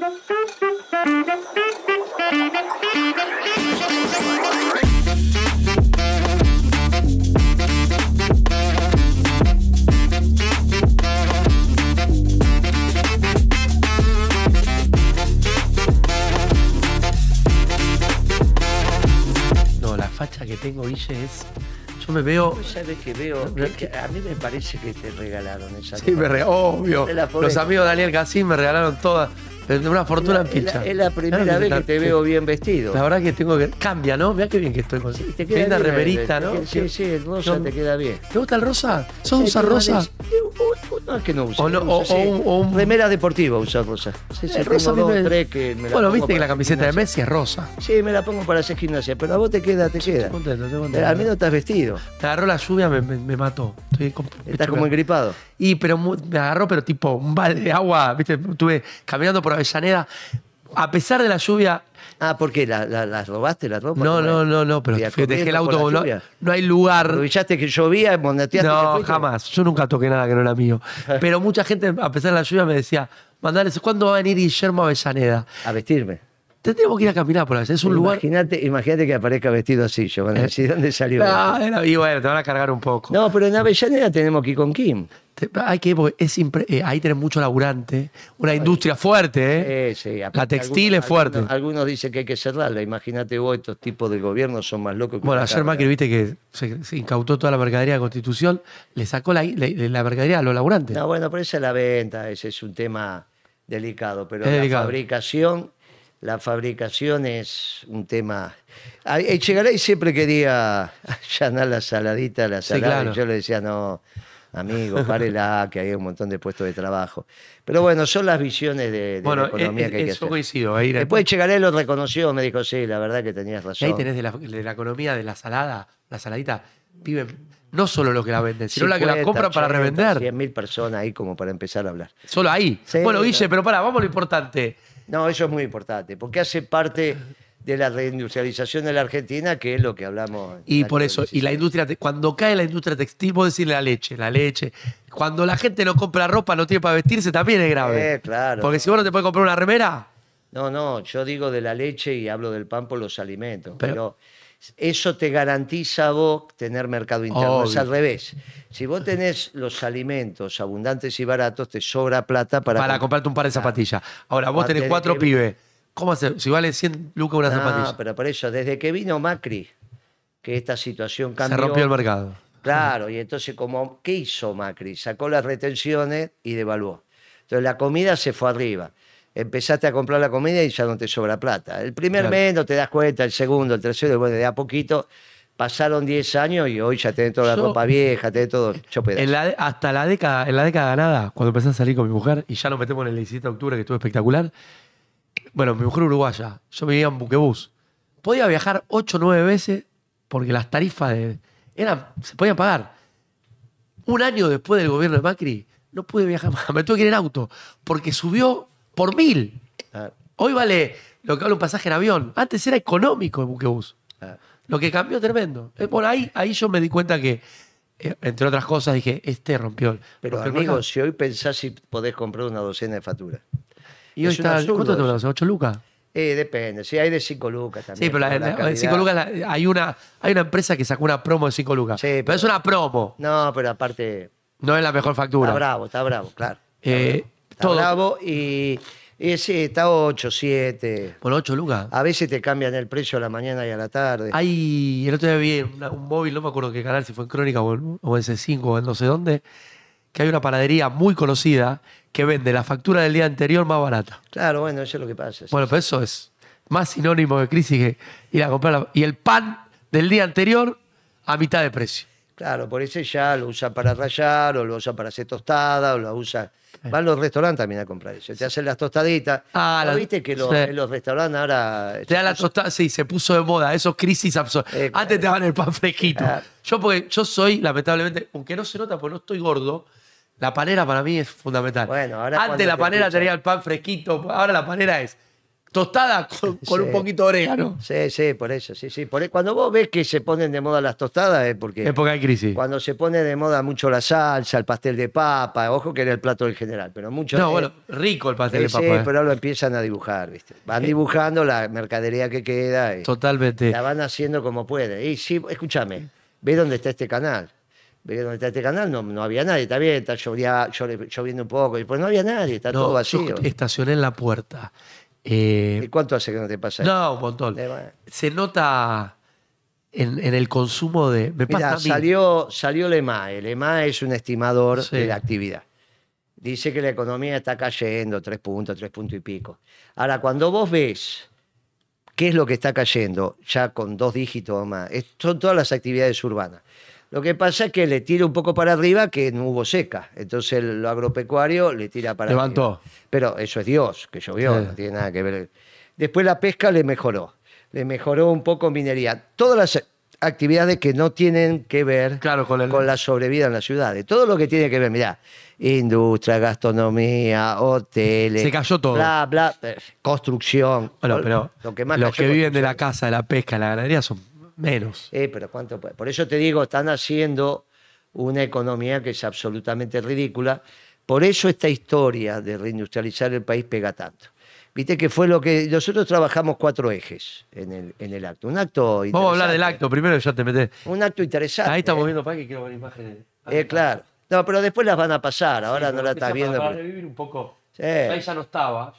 No, la facha que tengo, Ville, es... Yo me veo... ¿Sabes que Que- a mí me parece que te regalaron esa. Sí, me obvio. Los amigos de Daniel Casín me regalaron todas. Una fortuna en pincha Es la primera vez que te veo bien vestido. La verdad que tengo que. Cambia, ¿no? Mira qué bien que estoy con. Sí, te queda remerita, ¿no? Sí, sí, el rosa te queda bien. ¿Te gusta el rosa? ¿Sos usa rosa? Eh, no, es que no uso. O, un... Remera deportiva usa rosa. Sí, eh, sí, el rosa dos, me... tres que me la Bueno, viste que la camiseta de Messi es rosa. Sí, me la pongo para hacer gimnasia, pero a vos te queda, te queda. Estoy contento, estoy contento. Al menos estás vestido. Me agarró la lluvia, me, me, mató. Estoy Estás como gripado Y pero me agarró, pero tipo un balde de agua, viste, estuve caminando por a pesar de la lluvia. Ah, ¿por qué? ¿La, robaste la ropa? No, no, no, no, pero dejé el auto, no, no, hay lugar. que llovía, No, jamás. Yo nunca toqué nada que no era mío. pero mucha gente, a pesar de la lluvia, me decía, mandales, ¿cuándo va a venir Guillermo Avellaneda? A vestirme. Tendríamos que ir a caminar por allá. Es un lugar. Imagínate que aparezca vestido así. Yo van eh, a decir, ¿dónde salió? y bueno, te van a cargar un poco. No, pero en Avellaneda tenemos que ir con Kim. Hay que eh, ahí tenés mucho laburante. Una industria fuerte, ¿eh? sí, la textil es fuerte. Algunos, dicen que hay que cerrarla. Imagínate vos, estos tipos de gobiernos son más locos que Bueno, ayer Macri, viste que se, incautó toda la mercadería de la Constitución, le sacó la, la, mercadería a los laburantes. No, bueno, pero esa es la venta, ese es un tema delicado. Pero la fabricación la fabricación es un tema. Echegaray eh, siempre quería allanar la saladita, la salada. yo le decía, no, amigo, párela, que hay un montón de puestos de trabajo. Pero bueno, son las visiones de, la economía eh, que hay que hacer. coincido. Ahí Después Echegaray lo reconoció, me dijo, sí, la verdad que tenías razón. Ahí tenés de la, economía de la salada, la saladita. Pibe, no solo los que la venden, sino la que la compran para revender. 100.000 personas ahí como para empezar a hablar. Solo ahí. bueno, Guille, pero para, vamos a lo importante. No, eso es muy importante, porque hace parte de la reindustrialización de la Argentina, que es lo que hablamos. Y por eso, y la industria, cuando cae la industria textil, vos decís la leche, la leche. Cuando la gente no compra ropa, no tiene para vestirse, también es grave. Eh, claro. Porque si vos no te puedes comprar una remera. No, no, yo digo de la leche y hablo del pan por los alimentos. pero eso te garantiza vos tener mercado interno. Es al revés. Si vos tenés los alimentos abundantes y baratos, te sobra plata para. Para comprarte un par de ah. zapatillas. Ahora, vos ah, tenés cuatro pibes. ¿Cómo hacer? Si vale 100 lucas una no, ah, pero por eso, desde que vino Macri, que esta situación cambió. Se rompió el mercado. Claro, y entonces, como, ¿qué hizo Macri? Sacó las retenciones y devaluó. Entonces, la comida se fue arriba empezaste a comprar la comida y ya no te sobra plata. El primer mes no te das cuenta, el segundo, el tercero, bueno, de a poquito. Pasaron 10 años y hoy ya tenés toda la ropa vieja, tenés todo hasta la década, en la década ganada, cuando empecé a salir con mi mujer, y ya nos metemos en el 17 de octubre, que estuvo espectacular. Bueno, mi mujer uruguaya. Yo vivía en buquebús. Podía viajar 8 o 9 veces porque las tarifas eran, se podían pagar. Un año después del gobierno de Macri, no pude viajar más. Me tuve que ir en auto porque subió por mil. Hoy vale lo que vale un pasaje en avión. Antes era económico el buquebús. Lo que cambió tremendo. Por eh, ahí, ahí yo me di cuenta que, eh, entre otras cosas, dije, este rompió. Pero amigo, si hoy pensás si podés comprar una docena de facturas. Y hoy está, ¿cuánto te ¿8 lucas? Eh, depende, si hay de 5 lucas también. Sí, pero de 5 lucas hay, una, hay una empresa que sacó una promo de 5 lucas. Sí, pero, es una promo. No, pero aparte. No es la mejor factura. Está bravo, está bravo, claro. eh, y, ese eh, está 8, 7. Por 8 lucas. A veces te cambian el precio a la mañana y a la tarde. Hay, el otro día vi un móvil, no me acuerdo qué canal, si fue en Crónica o en, o C5 o en no sé dónde, que hay una panadería muy conocida que vende la factura del día anterior más barata. Claro, bueno, eso es lo que pasa. Bueno, pero eso es más sinónimo de crisis que ir a y el pan del día anterior a mitad de precio. Claro, por eso ya lo usa para rayar, o lo usa para hacer tostada, o lo usa Van los restaurantes también a comprar eso. Te hacen las tostaditas. Ah, viste que los, restaurantes ahora. Te dan la tostada, sí, se puso de moda. Eso crisis absoluta. Eh, antes te daban el pan fresquito. Ah. Yo, porque yo soy, lamentablemente, aunque no se nota porque no estoy gordo, la panera para mí es fundamental. Bueno, Antes la panera tenía el pan fresquito, ahora la panera es tostada con, un poquito de orégano. Sí, sí, por eso, sí, sí. cuando vos ves que se ponen de moda las tostadas es porque... Es porque hay crisis. Cuando se pone de moda mucho la salsa, el pastel de papa, ojo que era el plato del general, pero mucho... No, bueno, rico el pastel de papa. Sí, ¿eh? pero lo empiezan a dibujar, ¿viste? Van eh. dibujando la mercadería que queda. Totalmente. La van haciendo como puede. Y sí, escúchame, ve dónde está este canal. Ve dónde está este canal, no, no había nadie, está bien, está lloviendo, un poco, y pues no había nadie, está todo vacío. estacioné en la puerta eh, ¿Y cuánto hace que no te pasa eso? No, un montón. Eh, Se nota en, el consumo de. Me Salió, salió el EMA, El EMA es un estimador de la actividad. Dice que la economía está cayendo, tres puntos, tres puntos y pico. Ahora, cuando vos ves qué es lo que está cayendo, ya con dos dígitos o más, son todas las actividades urbanas. Lo que pasa es que le tira un poco para arriba que no hubo seca. Entonces lo agropecuario le tira para arriba. Levantó. Pero eso es Dios, que llovió, no tiene nada que ver. Después la pesca le mejoró. Le mejoró un poco minería. Todas las actividades que no tienen que ver con, la sobrevida en las ciudades. Todo lo que tiene que ver, mira, industria, gastronomía, hoteles. Se cayó todo. Bla, bla, eh, construcción. los que viven de la casa, de la pesca, de la ganadería son Menos. Eh, pero ¿cuánto Por eso te digo, están haciendo una economía que es absolutamente ridícula. Por eso esta historia de reindustrializar el país pega tanto. Viste que fue lo que. Nosotros trabajamos cuatro ejes en el, en el acto. Un acto Vamos a hablar del acto primero, ya te metes. Un acto interesante. Ahí estamos viendo para que quiero ver imágenes. Eh, claro. No, pero después las van a pasar, ahora no la estás viendo. Para revivir un poco Ahí ya no estaba.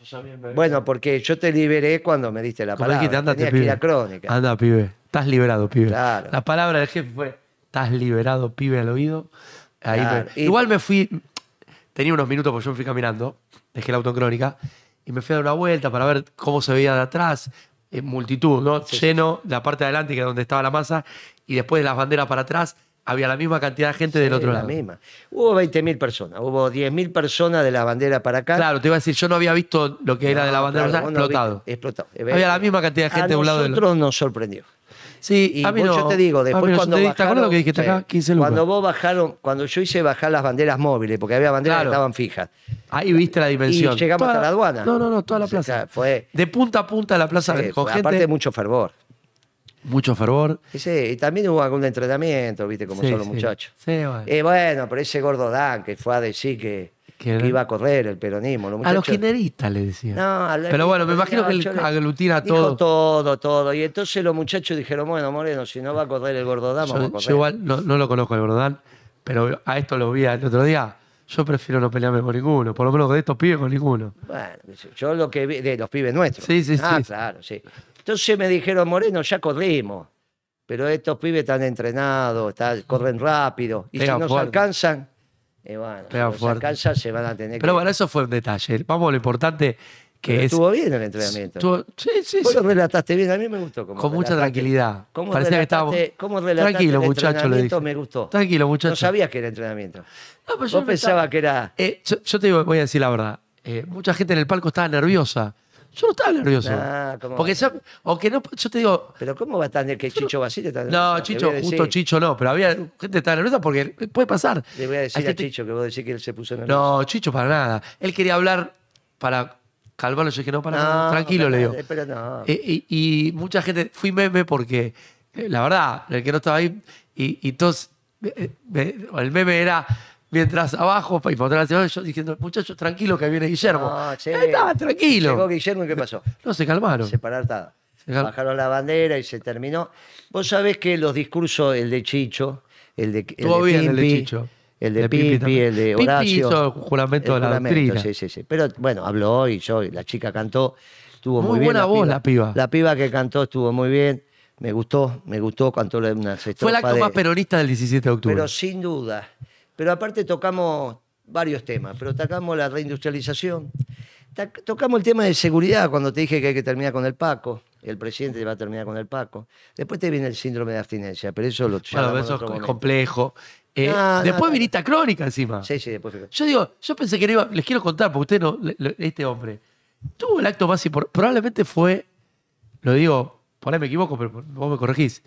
Bueno, porque yo te liberé cuando me diste la palabra. crónica. Anda, pibe. Estás liberado, pibe. La palabra del jefe fue, estás liberado, pibe, al oído. Igual me fui, tenía unos minutos porque yo me fui caminando, dejé la auto crónica, y me fui a dar una vuelta para ver cómo se veía de atrás, multitud, ¿no? Lleno, la parte de adelante, que es donde estaba la masa, y después de las banderas para atrás, había la misma cantidad de gente del otro la lado. misma. Hubo 20.000 personas, hubo 10.000 personas de la bandera para acá. Claro, te iba a decir, yo no había visto lo que era de la bandera claro, explotado. Había la eh, misma cantidad de gente de un lado del otro. Nosotros nos sorprendió. Sí, y yo te digo, después cuando bajaron, que dijiste acá? 15 Cuando vos bajaron, cuando yo hice bajar las banderas móviles, porque había banderas que estaban fijas. Ahí viste la dimensión. Y llegamos a la aduana. No, no, no, toda la plaza. fue, de punta a punta la plaza de con Aparte mucho fervor. Mucho fervor. Sí, y también hubo algún entrenamiento, viste, como son los muchachos. Sí, bueno. Y bueno, pero ese Gordodán que fue a decir que, que iba a correr el peronismo. a los generistas le decían No, Pero bueno, me imagino que aglutina todo. todo, todo. Y entonces los muchachos dijeron, bueno, Moreno, si no va a correr el Gordodán vamos a correr. Yo igual no, lo conozco el Gordodán pero a esto lo vi el otro día yo prefiero no pelearme con ninguno, por lo menos de estos pibes con ninguno. Bueno, yo lo que vi, de los pibes nuestros. Sí, sí, ah, claro, sí. Entonces me dijeron, Moreno, ya corrimos, pero estos pibes están entrenados, mm. corren rápido, y si no se alcanzan, eh, bueno, si se alcanzan se van a tener que... Pero bueno, eso fue un detalle. Vamos lo importante que es... Estuvo bien el entrenamiento. Sí, sí, Vos lo relataste bien, a mí me gustó. Como Con mucha tranquilidad. Parecía que estábamos... Tranquilo, el muchacho, dije. me gustó. Tranquilo, muchacho. No sabías que era entrenamiento. No, Vos yo pensaba que era... Eh, yo, te voy a decir la verdad. Eh, mucha gente en el palco estaba nerviosa yo no estaba nervioso. porque o aunque no, yo te digo. Pero ¿cómo va a estar que Chicho va así? nervioso? No, Chicho, justo Chicho no, pero había gente que estaba nerviosa porque puede pasar. Le voy a decir a Chicho que vos decís que él se puso nervioso. No, Chicho para nada. Él quería hablar para calmarlo, yo dije, no, para nada. Tranquilo, le digo. Pero no. Eh, y, mucha gente, fui meme porque, eh, la verdad, el que no estaba ahí, y, y todos, eh, el meme era mientras abajo, y por atrás, yo diciendo, muchachos, tranquilo que viene Guillermo. Estaba tranquilo. Llegó Guillermo y ¿qué pasó? No, se calmaron. Se pararon. Bajaron la bandera y se terminó. Vos sabés que los discursos, el de Chicho, el de, el de bien el de Chicho. El de, el de Horacio. hizo juramento de la doctrina. Sí, sí, sí. Pero bueno, habló y yo, la chica cantó. Estuvo muy, buena voz la piba. la piba. que cantó estuvo muy bien. Me gustó, me gustó, cantó unas Fue el acto más peronista del 17 de octubre. Pero sin duda. Pero aparte tocamos varios temas, pero tocamos la reindustrialización, tocamos el tema de seguridad cuando te dije que hay que terminar con el Paco, el presidente va a terminar con el Paco. Después te viene el síndrome de abstinencia, pero eso lo es complejo. Eh, después viniste a Crónica encima. Sí, sí, después. Yo digo, yo pensé que no iba, les quiero contar, porque usted no, este hombre, tuvo el acto más importante, probablemente fue, lo digo, por ahí me equivoco, pero vos me corregís,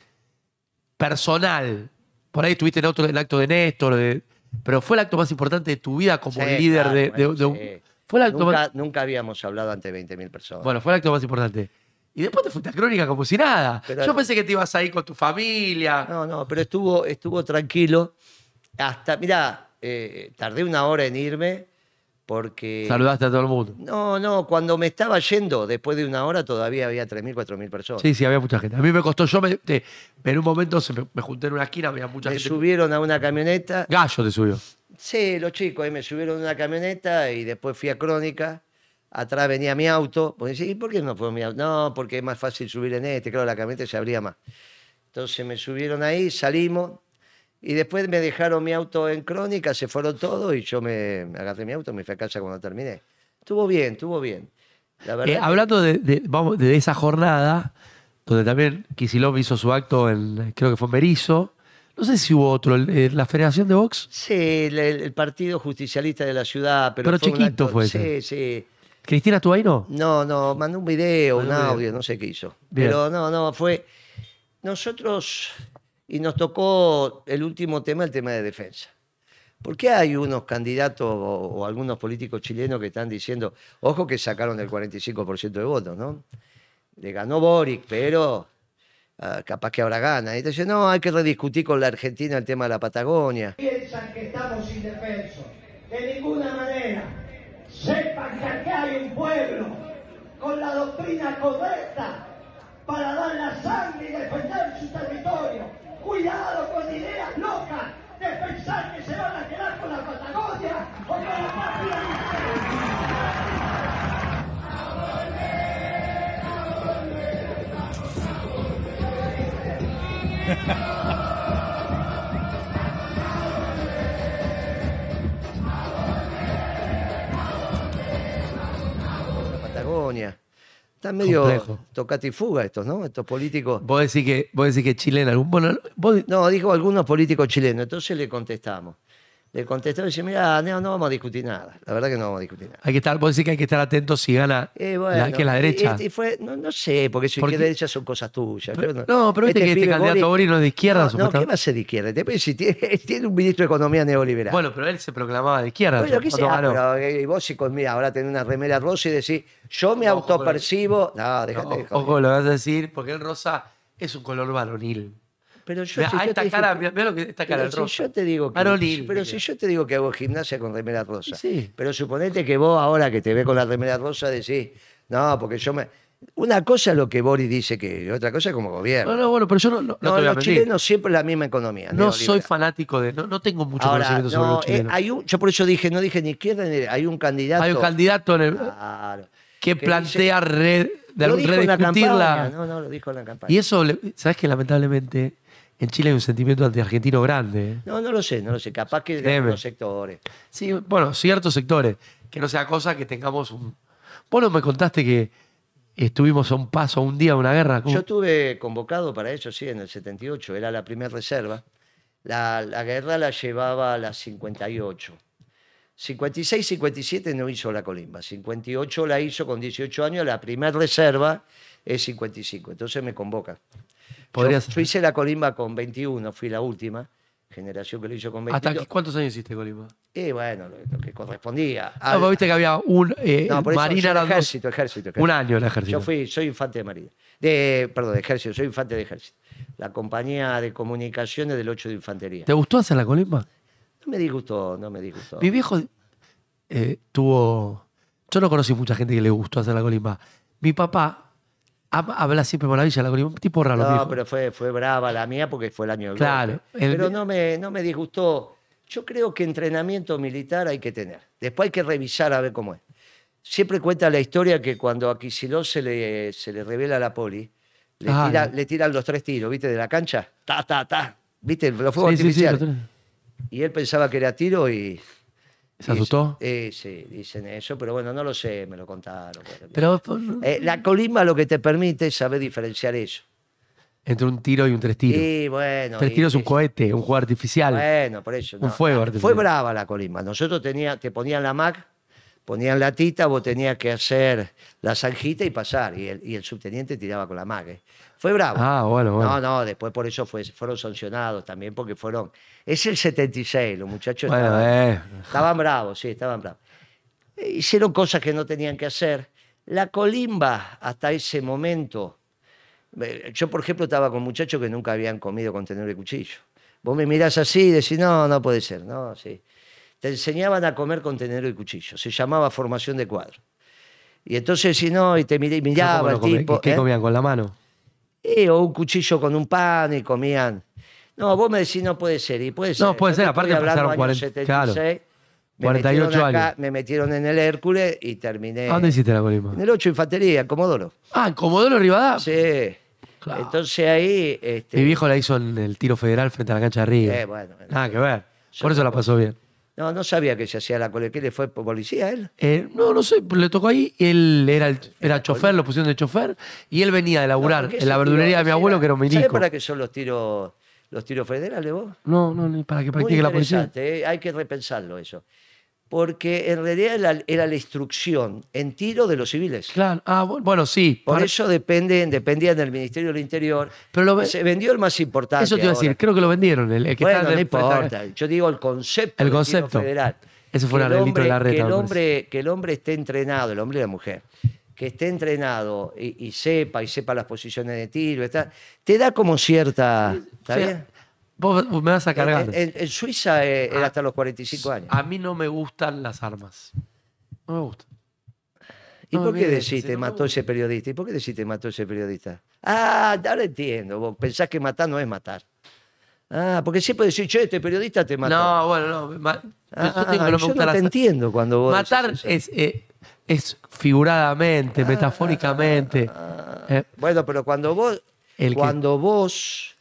personal. Por ahí estuviste en otro, el acto de Néstor, de pero fue el acto más importante de tu vida como líder de, nunca, habíamos hablado ante 20.000 personas. Bueno, fue el acto más importante. Y después te fuiste a Crónica como si nada. Yo pensé que te ibas ir con tu familia. No, no, pero estuvo, estuvo tranquilo. Hasta, mira, eh, tardé una hora en irme porque... Saludaste a todo el mundo. No, no, cuando me estaba yendo, después de una hora todavía había 3.000, 4.000 personas. Sí, sí, había mucha gente. A mí me costó, yo me, en un momento me, junté en una esquina, había mucha gente. Me subieron a una camioneta. Gallo te subió. Sí, los chicos, ahí me subieron a una camioneta y después fui a Crónica. Atrás venía mi auto. Pues, ¿Y por qué no fue mi auto? No, porque es más fácil subir en este, claro, la camioneta se abría más. Entonces me subieron ahí, salimos, y después me dejaron mi auto en crónica, se fueron todos y yo me, agarré mi auto y me fui a casa cuando terminé. Estuvo bien, estuvo bien. Eh, hablando de, esa jornada, donde también Kisilov hizo su acto en, creo que fue en No sé si hubo otro, la Federación de Vox? Sí, el, Partido Justicialista de la Ciudad. Pero, chiquito fue. ese. sí. ¿Cristina ahí No, no, no mandó un video, un, audio, no sé qué hizo. Pero no, no, fue. Nosotros y nos tocó el último tema, el tema de defensa. ¿Por qué hay unos candidatos o, algunos políticos chilenos que están diciendo, ojo que sacaron el 45% de votos, ¿no? Le ganó Boric, pero ah, capaz que ahora gana. Y dice, no, hay que rediscutir con la Argentina el tema de la Patagonia. Piensan que estamos indefensos. De ninguna manera. Sepan que aquí hay un pueblo con la doctrina correcta para dar la sangre y defender su territorio. Cuidado con ideas locas de pensar que se van a quedar con la Patagonia o con la patria La Patagonia. Están medio tocatifuga estos, ¿no? Estos políticos. ¿Vos decís que, es decir que No, dijo algunos políticos chilenos, entonces le contestamos le contestó y dice, mira, no, no vamos a discutir nada. La verdad que no vamos a discutir nada. Hay que estar, vos decís que hay que estar atentos si gana la, que la derecha. Y, fue, no, no, sé, porque si porque... derecha son cosas tuyas. no, pero este, que este candidato Boris no es de izquierda. No, no ¿qué va a de izquierda? Si tiene, un ministro de Economía neoliberal. Bueno, pero él se proclamaba de izquierda. Bueno, ¿qué ah, pero, eh, y vos si conmigo ahora tenés una remera rosa y decís, yo me autopercibo. No, déjate Ojo, lo vas a decir, porque el rosa es un color varonil. Pero yo, si yo te Si yo te digo que, pero si yo te digo que hago gimnasia con remera rosa, pero suponete que vos ahora que te ve con la remera rosa decís, no, porque yo me una cosa es lo que Boris dice que otra cosa es como gobierno. No, no, bueno, pero yo no. los chilenos siempre la misma economía. No soy fanático de. No, tengo mucho conocimiento sobre los eh, chilenos. hay un, yo por eso dije, no dije ni izquierda Hay un candidato. Hay un candidato que, plantea red, de no, no, lo dijo en la campaña. Y eso, ¿sabes que Lamentablemente en Chile hay un sentimiento antiargentino grande. ¿eh? No, no lo sé, no lo sé. Capaz que de los sectores. Sí, bueno, ciertos sectores. Que no sea cosa que tengamos un. Vos no me contaste que estuvimos a un paso, un día, una guerra. Yo estuve convocado para eso, sí, en el 78. Era la primera reserva. La, la guerra la llevaba a las 58. 56, 57 no hizo la colimba. 58 la hizo con 18 años. La primera reserva es 55. Entonces me convoca yo, hice la colimba con 21, fui la última generación que lo hizo con 21. ¿Hasta cuántos años hiciste colimba? bueno, lo, que correspondía. No, viste que había un eh, Marina ejército, ejército, Un año el ejército. Yo fui, soy infante de Marina. De, perdón, de ejército, soy infante de ejército. La compañía de comunicaciones del 8 de infantería. ¿Te gustó hacer la colimba? No me disgustó, no me disgustó. Mi viejo eh, tuvo. Yo no conocí mucha gente que le gustó hacer la colimba. Mi papá habla siempre maravilla la un tipo raro. No, pero fue, fue brava la mía porque fue el año Claro. Pero no me, no me disgustó. Yo creo que entrenamiento militar hay que tener. Después hay que revisar a ver cómo es. Siempre cuenta la historia que cuando a Kicillof se le, se le revela la poli, le, tira, tiran los tres tiros, ¿viste? De la cancha. Ta, ta, ta. ¿Viste? Los fuegos artificial y él pensaba que era tiro y ¿Se asustó? Sí, eh, sí, dicen eso, pero bueno, no lo sé, me lo contaron. Pero, eh, la colima lo que te permite es saber diferenciar eso. Entre un tiro y un tres tiro Sí, bueno. Tres tiros es un cohete, un juego artificial. Bueno, por eso. Un fuego ah, artificial. Fue brava la colima. Nosotros tenía, te ponían la Mac ponían la tita, vos tenías que hacer la zanjita y pasar, y el, y el subteniente tiraba con la mague. ¿eh? Fue bravo. Ah, bueno, bueno. No, no, después por eso fue, fueron sancionados también, porque fueron... Es el 76, los muchachos estaban, eh. estaban bravos, sí, estaban bravos. Eh, hicieron cosas que no tenían que hacer. La colimba, hasta ese momento, yo por ejemplo estaba con muchachos que nunca habían comido con tenedor de cuchillo. Vos me mirás así y decís, no, no puede ser, no, sí te enseñaban a comer con tenedor y cuchillo, se llamaba formación de cuadro. Y entonces, si no, y te miraba el tipo. ¿Qué ¿eh? comían con la mano? o un cuchillo con un pan y comían. No, vos me decís, no puede ser. Y puede ser. No, puede ser, aparte pasaron 40, claro, 48 años. Me metieron en el Hércules y terminé. ¿Dónde hiciste la colima? En el 8 Infantería, en Comodoro. Ah, en Comodoro Rivadavia. Sí. Entonces ahí. Este Mi viejo la hizo en el tiro federal frente a la cancha de Río. Eh, Nada que ver. Por eso la pasó bien. No, no sabía que se hacía la colección, ¿Qué le fue policía él? Eh, no, no sé, le tocó ahí. Él era, el, era chofer, lo pusieron de chofer y él venía a laburar en la verdulería de mi abuelo, que era un para qué son los tiros, los tiros federales vos? No, no, para que practique la policía. Eh, hay que repensarlo eso porque en realidad era, la instrucción en tiro de los civiles. Claro, ah, bueno, sí. Por eso depende, dependían del Ministerio del Interior. Pero se vendió el más importante. Eso te iba a decir, creo que lo vendieron. El, que bueno, no Yo digo el concepto, el concepto. federal. Eso fue el delito de la red. Que el, hombre, esté entrenado, el hombre y la mujer, que esté entrenado y, sepa, y sepa las posiciones de tiro, está, te da como cierta. ¿Está bien? Vos me vas a cargar. En, Suiza eh, era ah, hasta los 45 años. A mí no me gustan las armas. No me gustan. ¿Y por qué decís te mató ese periodista? ¿Y por qué decís te mató ese periodista? Ah, ahora entiendo. Vos pensás que matar no es matar. Ah, porque siempre decís, che, este periodista te mató. No, bueno, no. Ah, ah, yo, no, te entiendo cuando vos. Matar eh, es, figuradamente, metafóricamente. Eh. Bueno, pero cuando vos. cuando vos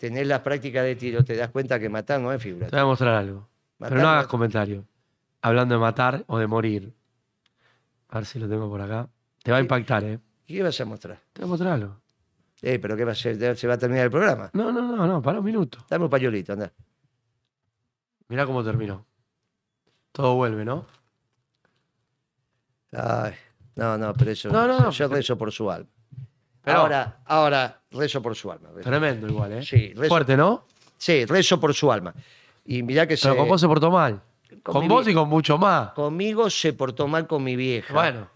tenés las prácticas de tiro, te das cuenta que matar no es figura. Te voy a mostrar algo. Pero no hagas comentario. Hablando de matar o de morir. A ver si lo tengo por acá. Te va a impactar, ¿eh? ¿Qué vas a mostrar? Te voy a mostrar algo. Eh, pero ¿qué va a ser? ¿Se va a terminar el programa? No, no, no, no, para un minuto. Dame un payolito, anda. Mirá cómo terminó. Todo vuelve, ¿no? Ay, no, no, pero eso. No, no, no. yo rezo por su alma ahora, ahora rezo por su alma. Tremendo igual, ¿eh? Sí, Fuerte, ¿no? Sí, rezo por su alma. Y que Pero con vos se portó mal. Con, vos y con mucho más. Conmigo se portó mal con mi vieja. Bueno.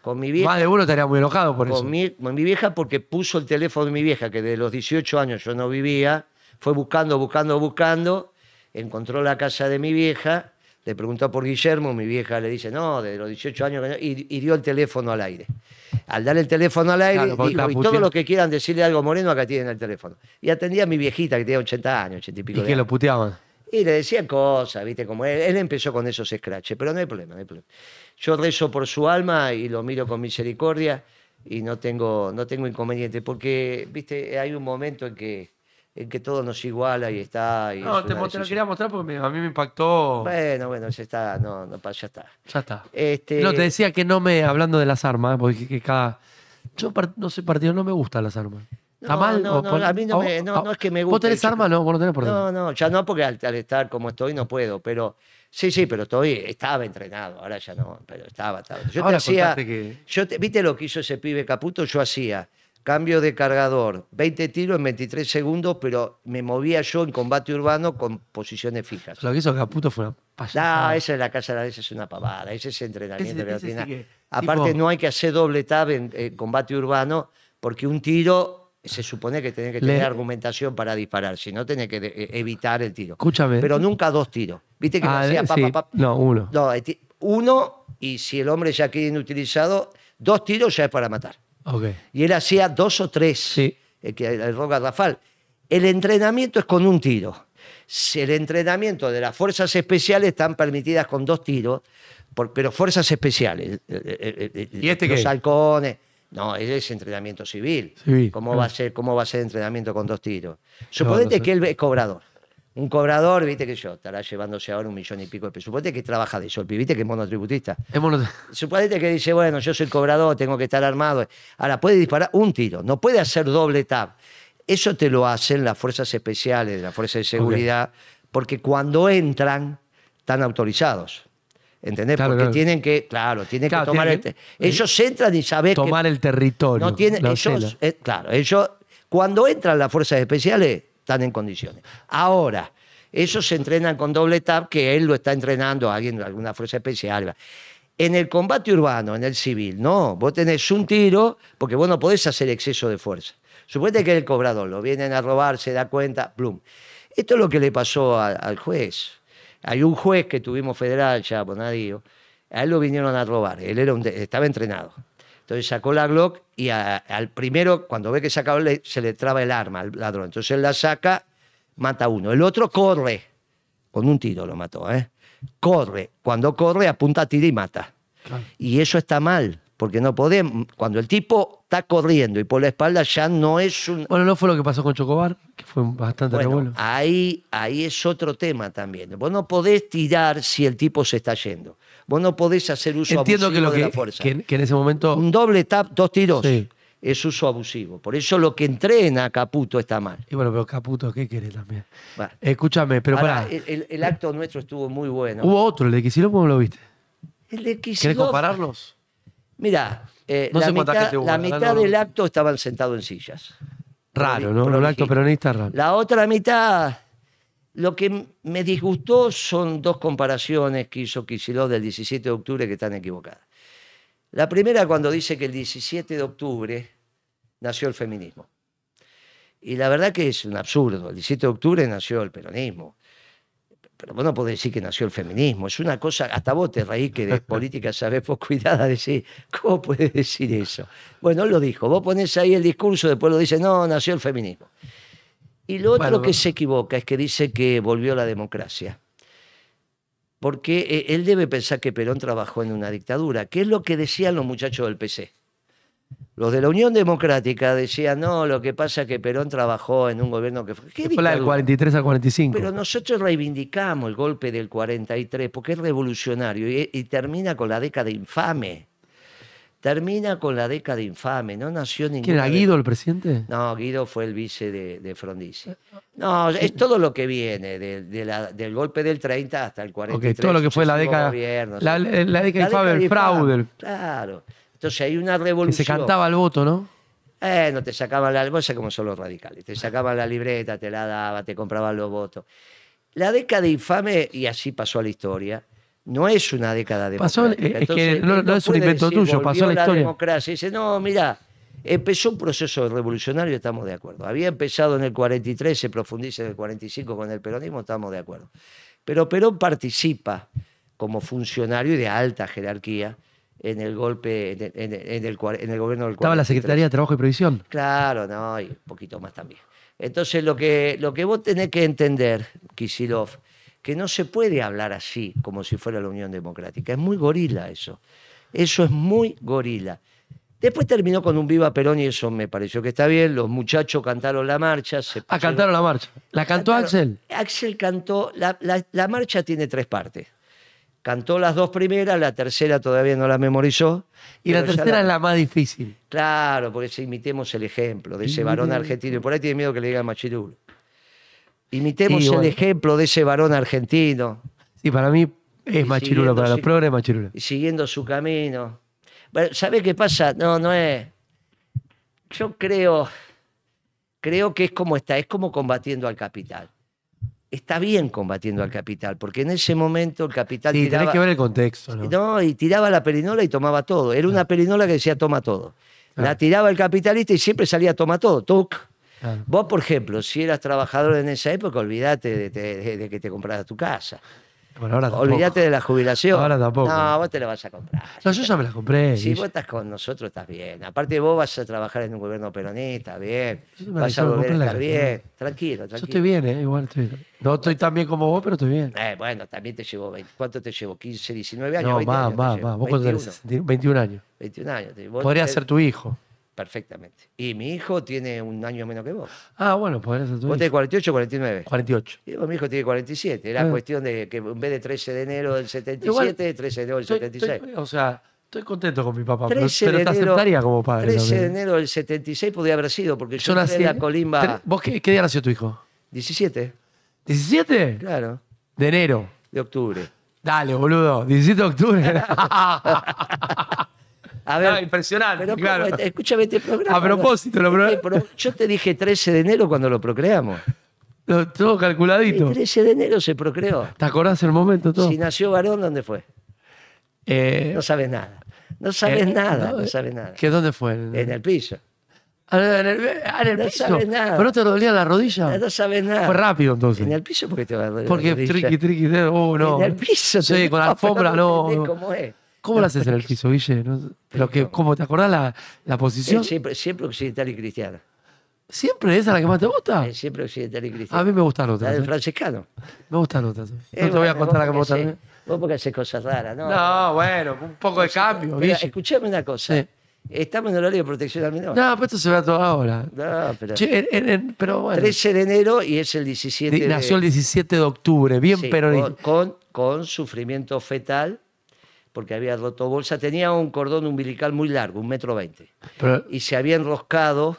Con mi vieja. Más de uno estaría muy enojado por eso. Mi, con mi vieja porque puso el teléfono de mi vieja, que de los 18 años yo no vivía. Fue buscando, buscando, buscando. Encontró la casa de mi vieja. Le preguntó por Guillermo. Mi vieja le dice, no, desde los 18 años. y dio el teléfono al aire al darle el teléfono al aire, y todos los que quieran decirle algo moreno, acá tienen el teléfono. Y atendía a mi viejita que tenía 80 años, 80 y pico. ¿Y que lo puteaban? Y le decían cosas, ¿viste? Como él, él empezó con esos scratches, pero no hay problema, no hay problema. Yo rezo por su alma y lo miro con misericordia y no tengo, no tengo inconveniente, porque, ¿viste? Hay un momento en que en que todo nos iguala y está. no, te, lo quería mostrar porque a mí me impactó. Bueno, bueno, ya está, no, no, ya está. Ya está. Este, No, te decía que no me, hablando de las armas, porque que cada. Yo no sé, partido, no me gustan las armas. ¿Está No, mal? no, no, a mí no me- no, es que me ¿Vos tenés armas? No, no No, no, ya no, porque al, estar como estoy no puedo, pero sí, sí, pero estoy, estaba entrenado, ahora ya no, pero estaba, Yo te hacía, yo ¿viste lo que hizo ese pibe Caputo? Yo hacía Cambio de cargador, 20 tiros en 23 segundos, pero me movía yo en combate urbano con posiciones fijas. Lo que hizo Caputo fue esa es la casa, la esa es una pavada, ese es entrenamiento Aparte, no hay que hacer doble tab en, combate urbano, porque un tiro se supone que tiene que tener argumentación para disparar, si no tiene que e, evitar el tiro. Escúchame. Pero nunca dos tiros. ¿Viste que me ah, hacía eh, No, uno. Eh, uno y si el hombre ya queda inutilizado, dos tiros ya es para matar. Y él hacía dos o tres, sí. Eh, el, el El entrenamiento es con un tiro. El entrenamiento de las fuerzas especiales están permitidas con dos tiros, pero fuerzas especiales. Eh, eh, ¿Y este los halcones. No, es entrenamiento civil. ¿Cómo, va a ser, ¿Cómo va a ser entrenamiento con dos tiros? Suponete que él es cobrador un cobrador, viste que yo, estará llevándose ahora un millón y pico de pesos. Suponete que trabaja de eso, viste que es monotributista. Suponete que dice, bueno, yo soy cobrador, tengo que estar armado. Ahora, puede disparar un tiro, no puede hacer doble tap. Eso te lo hacen las fuerzas especiales, las fuerzas de seguridad, porque cuando entran, están autorizados. ¿Entendés? porque tienen que, claro, tienen que tomar Ellos entran y saben Tomar el territorio. No tienen, ellos, eh, claro, ellos, cuando entran las fuerzas especiales, están en condiciones. Ahora, esos se entrenan con doble tap, que él lo está entrenando a alguien, alguna fuerza especial. En el combate urbano, en el civil, no. Vos tenés un tiro porque vos no podés hacer exceso de fuerza. Suponete que el cobrador lo vienen a robar, se da cuenta, plum. Esto es lo que le pasó al juez. Hay un juez que tuvimos federal ya, nadie. A él lo vinieron a robar. Él era estaba entrenado. Entonces sacó la Glock y al primero, cuando ve que se acaba, se le traba el arma al ladrón. Entonces él la saca, mata a uno. El otro corre, con un tiro lo mató, ¿eh? Corre. Cuando corre, apunta, tira y mata. Y eso está mal, porque no podemos. Cuando el tipo está corriendo y por la espalda ya no es un. Bueno, no fue lo que pasó con Chocobar, que fue bastante bueno, revuelo. Ahí, ahí es otro tema también. Vos no podés tirar si el tipo se está yendo. Vos no podés hacer uso abusivo de la fuerza. Que, que en ese momento. Un doble tap, dos tiros. Es uso abusivo. Por eso lo que entrena Caputo está mal. Y bueno, pero Caputo, ¿qué quiere también? Escúchame, pero El, acto nuestro estuvo muy bueno. Hubo otro, el de Kicillof, ¿cómo lo viste? El de Kicillof. ¿Querés compararlos? Mira, eh, la, mitad, del acto estaban sentados en sillas. Raro, ¿no? Los acto peronista raro. La otra mitad lo que me disgustó son dos comparaciones que hizo Kicillof del 17 de octubre que están equivocadas. La primera cuando dice que el 17 de octubre nació el feminismo. Y la verdad que es un absurdo. El 17 de octubre nació el peronismo. Pero vos no podés decir que nació el feminismo. Es una cosa, hasta vos te reís que de política sabés vos cuidada decir, ¿cómo puedes decir eso? Bueno, lo dijo. Vos ponés ahí el discurso, después lo dice, no, nació el feminismo. Y lo otro que se equivoca es que dice que volvió la democracia. Porque eh, él debe pensar que Perón trabajó en una dictadura, ¿Qué es lo que decían los muchachos del PC. Los de la Unión Democrática decían, no, lo que pasa es que Perón trabajó en un gobierno que fue... ¿Qué fue del 43 al 45. Pero nosotros reivindicamos el golpe del 43 porque es revolucionario y termina con la década infame Termina con la década infame, no nació ningún. ¿Quién era Guido el presidente? No, Guido fue el vice de, Frondizi. Eh, eh, no, es eh, todo lo que viene, del golpe del 30 hasta el 43. todo lo que fue la década. la, década infame, el fraude. Claro. Entonces hay una revolución. se cantaba el voto, ¿no? Eh, no te sacaban la bolsa como son los radicales. Te sacaban la libreta, te la daban, te compraban los votos. La década infame, y así pasó a la historia, no es una década de Pasó, eh, es que no, es un invento tuyo, pasó la historia. La democracia. Dice, no, mira, empezó un proceso revolucionario, estamos de acuerdo. Había empezado en el 43, se profundiza en el 45 con el peronismo, estamos de acuerdo. Pero Perón participa como funcionario y de alta jerarquía en el golpe, en el, en el, gobierno del Estaba la Secretaría de Trabajo y Previsión. Claro, no, y un poquito más también. Entonces, lo que, lo que vos tenés que entender, Kisilov, que no se puede hablar así, como si fuera la Unión Democrática. Es muy gorila eso. Eso es muy gorila. Después terminó con un Viva Perón y eso me pareció que está bien. Los muchachos cantaron la marcha. Se ah, cantaron la marcha. ¿La cantó Axel? Axel cantó. La, marcha tiene tres partes. Cantó las dos primeras, la tercera todavía no la memorizó. Y la tercera es la más difícil. Claro, porque si imitemos el ejemplo de ese varón argentino, y por ahí tiene miedo que le digan machirulo. Imitemos el ejemplo de ese varón argentino. Sí, para mí es Machirula, para los progres es Machirula. Y siguiendo su camino. Bueno, ¿Sabe qué pasa? No, no es. Yo creo, creo que es como está, es como combatiendo al capital. Está bien combatiendo al capital, porque en ese momento el capital sí, Tenés que ver el contexto, ¿no? y tiraba la perinola y tomaba todo. Era una ah. perinola que decía toma todo. La ah. tiraba el capitalista y siempre salía toma todo. toc Vos, por ejemplo, si eras trabajador en esa época, olvídate de, que te compraras tu casa. Olvídate de la jubilación. Ahora tampoco. No, vos te la vas a comprar. No, yo ya me la compré. Si vos estás con nosotros, estás bien. Aparte, vos vas a trabajar en un gobierno peronista, bien. Vas a volver a estar bien. Tranquilo, Yo estoy bien, ¿eh? Igual estoy No estoy tan bien como vos, pero estoy bien. Eh, bueno, también te llevo. ¿Cuánto te llevo? ¿15, 19 años? No, más, más, más. Vos 21 años. 21 años. Podría ser tu hijo perfectamente. Y mi hijo tiene un año menos que vos. Ah, bueno, pues eso Vos tenés 48 49. 48. Y mi hijo tiene 47. Era ah. cuestión de que en vez de 13 de enero del 77, 13 de enero del 76. o sea, estoy contento con mi papá, pero, te aceptaría como padre. 13 de enero del 76 podría haber sido, porque yo, nací en la colimba. ¿Vos qué, qué día nació tu hijo? 17. ¿17? Claro. De enero. De octubre. Dale, boludo. 17 de octubre. A ver, impresionante. claro. Este, escúchame este programa. A propósito, lo este Yo te dije 13 de enero cuando lo procreamos. todo calculadito. 13 de enero se procreó. ¿Te acordás el momento todo? Si nació varón, ¿dónde fue? Eh, no sabes nada. No sabes eh, nada, no, eh, nada. ¿Qué dónde fue? En el piso. Ah, ah, en el, no sabes nada. ¿Pero no te dolía la rodilla? No, sabes nada. Fue rápido entonces. En el piso porque te va a doler Porque la triqui, triqui, oh no. En el piso. Sí, con la alfombra no. ¿Cómo es? ¿Cómo lo haces en el piso, Ville? Pero que, ¿Cómo te acordás la, la posición? Eh, siempre, siempre occidental y cristiana. ¿Siempre? ¿Esa es la que más te gusta? Eh, siempre occidental y cristiana. A mí me gusta otra. La del ¿eh? franciscano. Me gusta otra. No te voy a contar la que me gusta. Sé, vos porque haces cosas raras, ¿no? No, bueno, un poco de cambio. Escúchame escuchame una cosa. Estamos en horario de protección al menor. No, pero esto se ve a toda hora. No, pero. bueno. 13 de enero y es el 17 de, Nació el 17 de octubre, bien sí, con, con sufrimiento fetal porque había roto bolsa, tenía un cordón umbilical muy largo, un metro veinte, y se había enroscado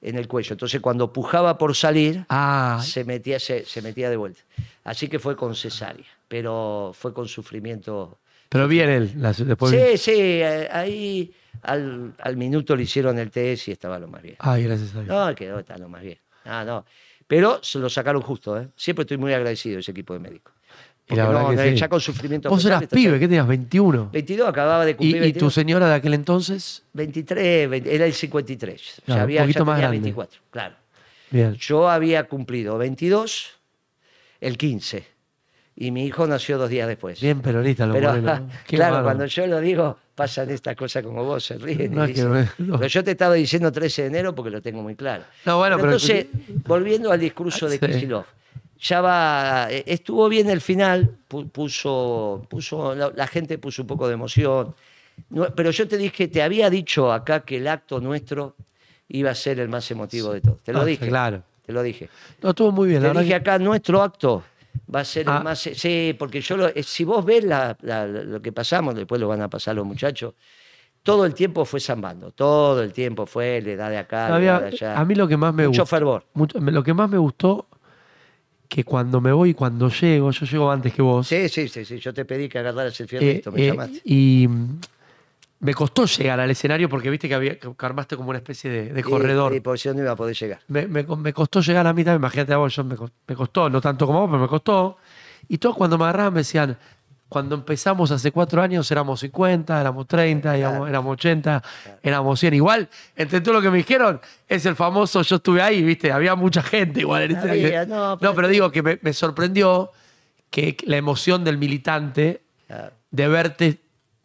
en el cuello. Entonces, cuando pujaba por salir, ah. se, metía, de vuelta. Así que fue con cesárea, pero fue con sufrimiento. Pero bien él, después... Sí, sí, eh, ahí al, minuto le hicieron el test y estaba lo más bien. Ay, ah, gracias a Dios. No, quedó, está lo más bien. Ah, no. Pero se lo sacaron justo, ¿eh? Siempre estoy muy agradecido a ese equipo de médicos y la verdad que eh, ya con sufrimiento. Vos eras pibe, ¿qué tenías? 21. 22, acababa de cumplir. ¿Y, ¿Y, tu señora de aquel entonces? 23, era el 53. sea, había, un 24, claro. Bien. Yo había cumplido 22 el 15 y mi hijo nació dos días después. Bien peronista lo Pero, Claro, cuando yo lo digo, pasan estas cosas como vos, se ríen. No, Pero yo te estaba diciendo 13 de enero porque lo tengo muy claro. Bueno, pero entonces, volviendo al discurso de sí ya va, eh, estuvo bien el final, puso, puso, la gente puso un poco de emoción, pero yo te dije, te había dicho acá que el acto nuestro iba a ser el más emotivo de todos, te lo ah, dije. Claro. Te lo dije. No, estuvo muy bien. Te dije acá, nuestro acto va a ser el ah. más... Sí, porque yo lo, eh, si vos ves lo que pasamos, después lo van a pasar los muchachos, todo el tiempo fue zambando, todo el tiempo fue, le da de acá, allá. A mí lo que más me Mucho fervor. lo que más me gustó que cuando me voy cuando llego, yo llego antes que vos. Sí, sí, sí, sí. yo te pedí que agarraras el fierrito, eh, me eh, llamaste. Y me costó llegar al escenario porque viste que, armaste como una especie de, corredor. Y, por eso no iba a poder llegar. Me, costó llegar a mí también, imagínate a vos, yo me, me, costó, no tanto como vos, pero me costó. Y todos cuando me agarraban me decían, cuando empezamos hace cuatro años éramos 50, éramos 30, éramos, 80, éramos 100. Igual, entre todo lo que me dijeron, es el famoso yo estuve ahí, ¿viste? Había mucha gente igual. En este no, pero... digo que me, sorprendió que la emoción del militante de verte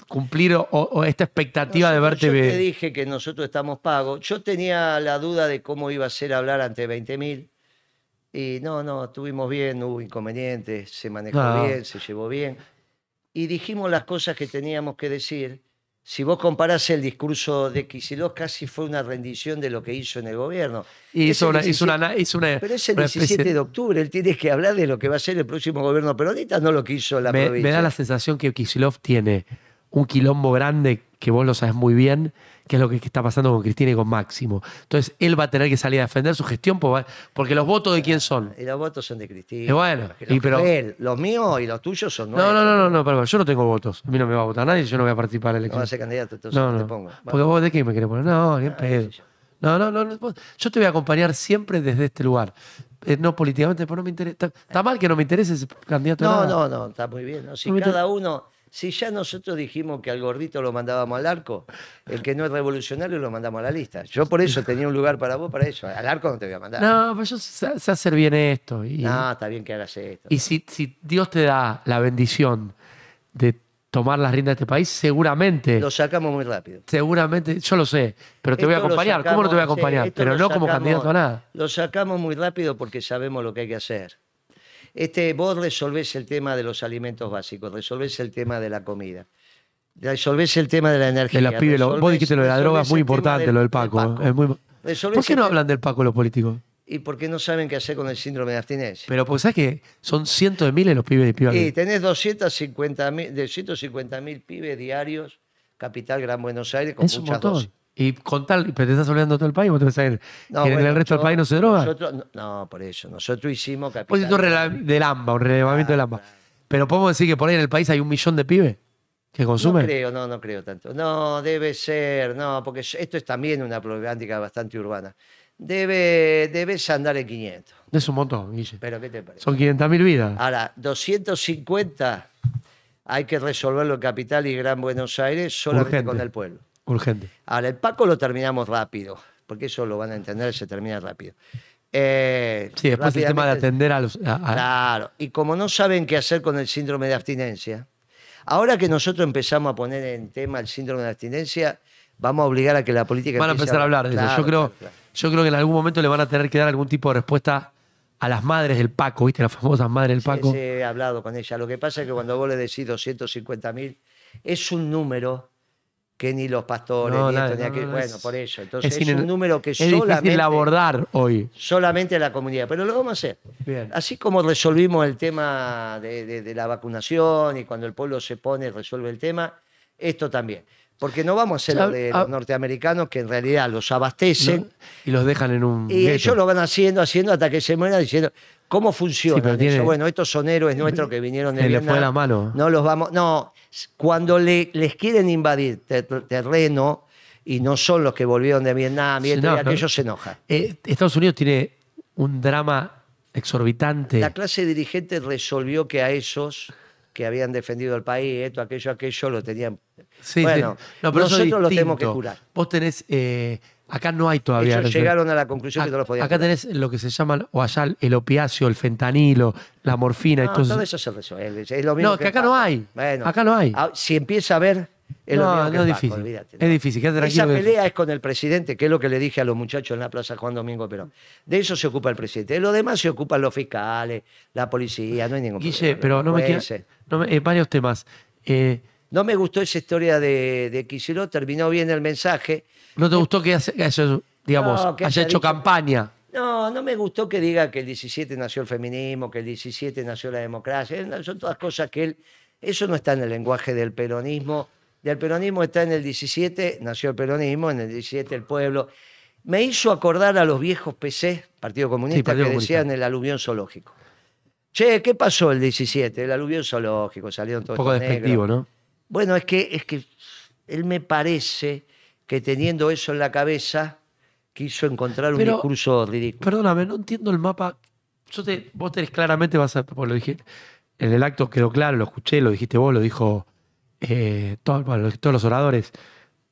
cumplir o, esta expectativa de verte yo te dije que nosotros estamos pagos. Yo tenía la duda de cómo iba a ser hablar ante 20.000. Y no, no, estuvimos bien, no hubo inconvenientes, se manejó bien, se llevó bien y dijimos las cosas que teníamos que decir. Si vos comparás el discurso de Kicillof, casi fue una rendición de lo que hizo en el gobierno. una, una, Pero es el 17 de octubre, él tiene que hablar de lo que va a ser el próximo gobierno pero ahorita no lo que hizo la me, Me da la sensación que Kicillof tiene un quilombo grande, que vos lo sabes muy bien, que es lo que está pasando con Cristina y con Máximo. Entonces, él va a tener que salir a defender su gestión porque los votos de quién son. Y los votos son de Cristina. Y bueno, los, pero, él, los míos y los tuyos son nuevos. No, no, no, no, pero yo no tengo votos. A mí no me va a votar nadie, yo no voy a participar en la elección. No vas a ser candidato, entonces no, no. te pongo. Porque vos de qué me querés poner. No, ah, pedo. No, no, no, Yo te voy a acompañar siempre desde este lugar. Eh, no políticamente, pero pues no me interesa. Está, mal que no me interese ese candidato. No, no, no, está muy bien. Si cada uno si ya nosotros dijimos que al gordito lo mandábamos al arco, el que no es revolucionario lo mandamos a la lista. Yo por eso tenía un lugar para vos, para eso. Al arco no te voy a mandar. No, pues yo sé, hacer bien esto. Y, no, está bien que hagas esto. Y si, si Dios te da la bendición de tomar las riendas de este país, seguramente. Lo sacamos muy rápido. Seguramente, yo lo sé, pero te voy a acompañar. ¿Cómo no te voy a acompañar? pero no como candidato a nada. Lo sacamos muy rápido porque sabemos lo que hay que hacer. Este, vos resolvés el tema de los alimentos básicos, resolvés el tema de la comida. Resolvés el tema de la energía. vos dijiste lo de la droga, es muy importante lo del Paco. ¿eh? ¿Por qué no hablan del Paco los políticos? y porque no saben qué hacer con el síndrome de abstinencia. Pero pues sabes que son cientos de miles los pibes de pibes. Y tenés 250 mil, pibes diarios, capital Gran Buenos Aires, con es muchas y con tal, pero te estás olvidando todo el país, vos que en el resto del país no se droga. no, por eso, nosotros hicimos capital. del un relevamiento del ah, AMBA. pero podemos decir que por ahí en el país hay un millón de pibes que consumen. No creo, no, no creo tanto. No, debe ser, no, porque esto es también una problemática bastante urbana. Debe, debes andar en 500. Es un montón, Guille. Pero ¿qué te parece? Son mil vidas. Ahora, 250 hay que resolverlo en Capital y Gran Buenos Aires solamente con el pueblo. Urgente. Ahora, el Paco lo terminamos rápido, porque eso lo van a entender, se termina rápido. Eh, sí, después el tema de atender a los... Claro, y como no saben qué hacer con el síndrome de abstinencia, ahora que nosotros empezamos a poner en tema el síndrome de abstinencia, vamos a obligar a que la política... Van a empezar a, hablar de eso. Yo creo, yo creo que en algún momento le van a tener que dar algún tipo de respuesta a las madres del Paco, ¿viste? Las famosas madres del Paco. Sí, he hablado con ella. Lo que pasa es que cuando vos le decís 250 mil, es un número que ni los pastores, ni esto, ni aquello. bueno, por eso. Entonces es, un número que es solamente. Difícil abordar hoy. Solamente la comunidad. Pero lo vamos a hacer. Así como resolvimos el tema de, la vacunación y cuando el pueblo se pone, resuelve el tema, esto también. Porque no vamos a hacer los de los ah. norteamericanos que en realidad los abastecen. y los dejan en un. Y ellos lo van haciendo, haciendo hasta que se muera diciendo. ¿Cómo funciona? Dice, Bueno, estos son héroes nuestros que vinieron de Se fue la mano. No los vamos. No, cuando les quieren invadir terreno y no son los que volvieron de Vietnam, ellos se enojan. Eh, Estados Unidos tiene un drama exorbitante. La clase dirigente resolvió que a esos que habían defendido el país, esto, aquello, aquello, lo tenían. Sí, bueno, sí. nosotros lo tenemos que curar. Vos tenés. Eh, Acá no hay todavía. Ellos llegaron a la conclusión que no lo podían. Acá tenés lo que se llama, o el opiáceo, el fentanilo, la morfina. No, todo eso se resuelve. Es no, que, acá, no hay. Bueno, acá no hay. Ah, si empieza a ver, es no, es difícil. Es difícil, Esa pelea es con el presidente, que es lo que le dije a los muchachos en la plaza Juan Domingo Perón. De eso se ocupa el presidente. De lo demás se ocupan los fiscales, la policía, no hay ningún Guille, pero no me No eh, varios temas. Eh, no me gustó esa historia de, de terminó bien el mensaje ¿No te gustó que, digamos, haya hecho campaña? No, no me gustó que diga que el 17 nació el feminismo, que el 17 nació la democracia. Eh, son todas cosas que él. Eso no está en el lenguaje del peronismo. Del peronismo está en el 17, nació el peronismo, en el 17 el pueblo. Me hizo acordar a los viejos PC, Partido Comunista, que decían el aluvión zoológico. Che, ¿qué pasó el 17? El aluvión zoológico, salieron todos los Un poco despectivo, ¿no? Bueno, es que, es que él me parece que teniendo eso en la cabeza quiso encontrar un recurso discurso ridículo. Perdóname, no entiendo el mapa. vos tenés claramente, vas lo en el acto quedó claro, lo escuché, lo dijiste vos, lo dijo eh, todos los oradores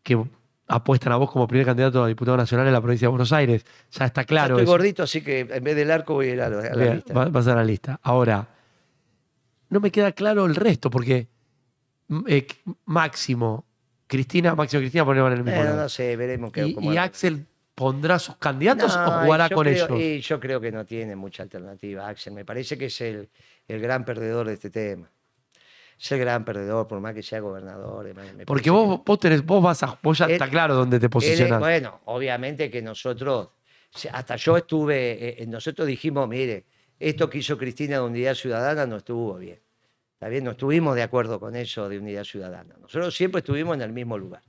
que apuestan a vos como primer candidato a diputado nacional en la provincia de Buenos Aires. Ya está claro. Yo estoy gordito, así que en vez del arco voy a, ir a la, lista. Vas a la lista. Ahora, no me queda claro el resto, porque mm, eh, Máximo, Cristina, Máximo Cristina ponemos en el mismo. Eh, no sé, veremos qué. ¿Y, y Axel pondrá sus candidatos o jugará con ellos? Y yo creo que no tiene mucha alternativa, Axel. Me parece que es el, el gran perdedor de este tema. Es el gran perdedor, por más que sea gobernador. Porque vos, vos, vas a, ya está claro dónde te posicionas. bueno, obviamente que nosotros, hasta yo estuve, eh, eh, nosotros dijimos, mire, esto que hizo Cristina de Unidad Ciudadana no estuvo bien. Está no estuvimos de acuerdo con eso de unidad ciudadana. Nosotros siempre estuvimos en el mismo lugar.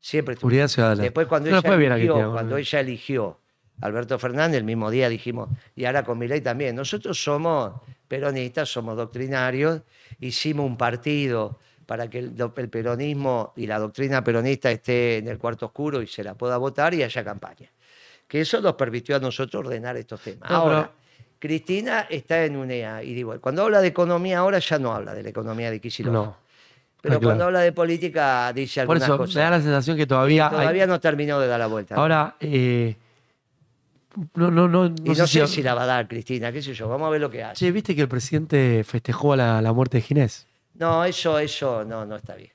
Siempre estuvimos. Unidad ciudadana. Después cuando, ella, eligió, cuando ella eligió Alberto Fernández, el mismo día dijimos, y ahora con Milei también. Nosotros somos peronistas, somos doctrinarios, hicimos un partido para que el, peronismo y la doctrina peronista esté en el cuarto oscuro y se la pueda votar y haya campaña. Que eso nos permitió a nosotros ordenar estos temas. Ahora, Cristina está en UNEA y digo, Cuando habla de economía ahora ya no habla de la economía de Kicillof. No. Pero cuando habla de política dice algunas cosas. Por eso me da la sensación que todavía. todavía no terminó de dar la vuelta. Ahora. Eh, no, no, no, y no sé, si... la va a dar Cristina, qué sé yo, vamos a ver lo que hace. Che, ¿viste que el presidente festejó la, la muerte de Ginés? No, eso, eso no, no está bien.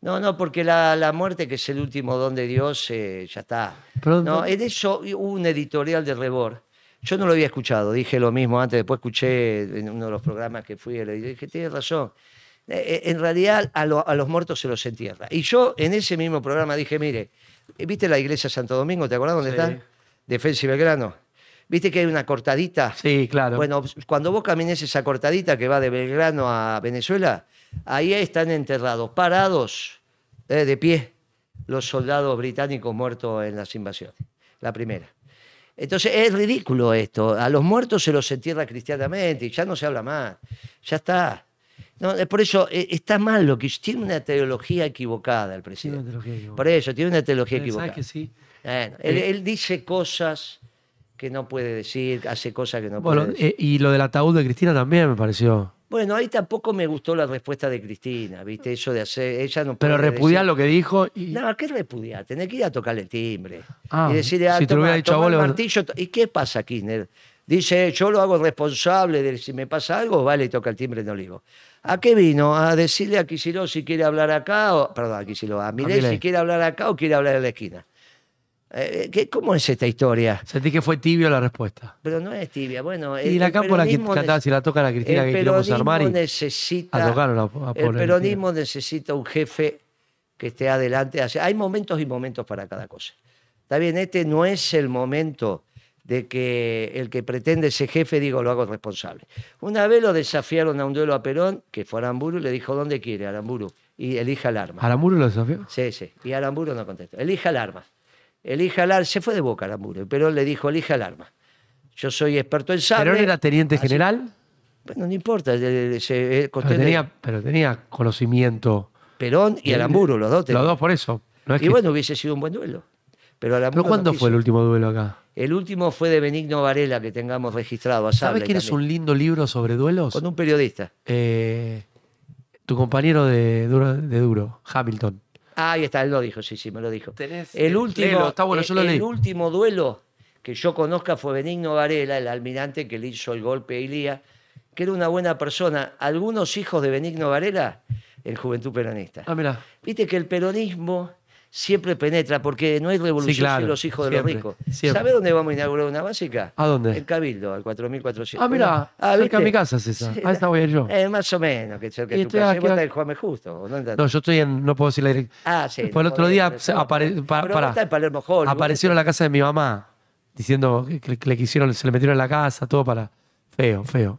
No, no, porque la, muerte, que es el último don de Dios, eh, ya está. no, en eso hubo un editorial de Rebor yo no lo había escuchado, dije lo mismo antes, después escuché en uno de los programas que fui, y le dije, tienes razón. Eh, eh, en realidad a, los muertos se los entierra. Y yo en ese mismo programa dije, mire, eh, ¿viste la iglesia Santo Domingo? ¿Te acordás dónde está? Defensa y Belgrano. ¿Viste que hay una cortadita? Sí, claro. Bueno, cuando vos camines esa cortadita que va de Belgrano a Venezuela, ahí están enterrados, parados, de pie, los soldados británicos muertos en las invasiones. La primera. Entonces es ridículo esto. A los muertos se los entierra cristianamente y ya no se habla más. Ya está. No, por eso eh, está mal lo que tiene una teología equivocada el presidente. Por eso tiene una teología equivocada. Que eh, él, dice cosas que no puede decir, hace cosas que no puede decir. Eh, y lo del ataúd de Cristina también me pareció. Bueno, ahí tampoco me gustó la respuesta de Cristina, ¿viste? Eso de hacer. Ella no Pero repudiar lo que dijo. Y... No, ¿qué repudiar? Tiene que ir a tocarle el timbre. y ah, decirle, ah, si te hubiera dicho a martillo. ¿Y qué pasa, Kirchner? Dice, yo lo hago responsable de si me pasa algo, vale, toca el timbre, no olivo. ¿A qué vino? A decirle a Quisilo si quiere hablar acá, o, perdón, a Quisilo, a si quiere hablar acá o quiere hablar en la esquina. Eh, ¿Cómo es esta historia? Sentí que fue tibio la respuesta. Pero no es tibia, bueno. y la que si la toca la Cristina que queremos armar El peronismo necesita un jefe que esté adelante. Hay momentos y momentos para cada cosa. Está bien, este no es el momento de que el que pretende ser jefe, digo, lo hago responsable. Una vez lo desafiaron a un duelo a Perón, que fue Aramburu, y le dijo, ¿dónde quiere Aramburu? Y elija el arma. ¿Aramburu lo desafió? Sí, sí. Y Aramburu no contestó. Elija el arma el Se fue de boca a mure, pero le dijo, elija el arma. Yo soy experto en sable. ¿Perón era teniente general? Bueno, no importa. Eh, pero tenía, conocimiento. Perón y Alamburo, los dos. Los dos por eso. y bueno, hubiese sido un buen duelo. Pero, cuándo fue el último duelo acá? El último fue de Benigno Varela, que tengamos registrado a ¿Sabes quién es un lindo libro sobre duelos? Con un periodista. Eh, tu compañero de de duro, Hamilton. Ah, ahí está, él lo dijo, sí, sí, me lo dijo. el último, duelo que yo conozca fue Benigno Varela, el almirante que le hizo el golpe a Ilía, que era una buena persona. Algunos hijos de Benigno Varela, el Juventud Peronista. Ah, Viste que el peronismo siempre penetra, porque no hay revolución los hijos de los ricos. ¿Sabe dónde vamos a inaugurar una básica? ¿A dónde? En Cabildo, al 4400. Ah, mira, a ah, cerca de mi casa es esa. Sí, ah, voy a yo. Eh, más o menos, que cerca de tu casa. Vos Justo. No, yo estoy en, no puedo decir la dirección. Ah, sí. Pues el otro día aparecieron en la casa de mi mamá, diciendo que le quisieron, se le metieron en la casa, todo para... Feo, feo.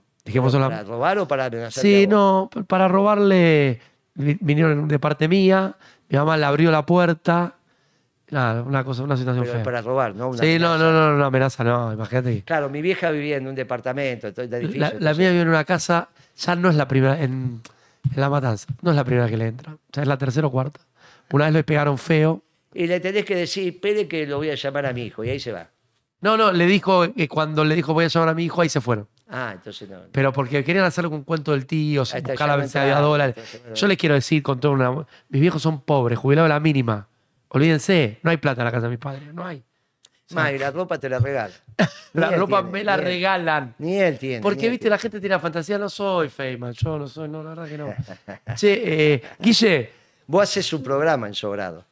¿Para robar o para Sí, no, para robarle vinieron de parte mía mi mamá le abrió la puerta. una cosa, una situación fea. para robar, ¿no? sí, no, no, no, no, amenaza, no, imagínate. Claro, mi vieja vivía en un departamento, La, mía vive en una casa, ya no es la primera, en, La Matanza, no es la primera que le entra, sea, es la tercera o cuarta. Una vez le pegaron feo. Y le tenés que decir, pede que lo voy a llamar a mi hijo, y ahí se va. No, no, le dijo, que eh, cuando le dijo voy a llamar a mi hijo, ahí se fueron. Ah, entonces no. Pero porque querían hacer algún cuento del tío, se ah, buscar la vencedora de dólares. Yo les quiero decir con todo una. Mis viejos son pobres, jubilados la mínima. Olvídense, no hay plata en la casa de mis padres, no hay. la ropa te la regalan. la ropa me la regalan. Ni él tiene. Porque, viste, la gente tiene la fantasía, no soy Feynman, yo no soy, no, la verdad que no. Che, eh, Guille, Vos haces su programa en Sobrado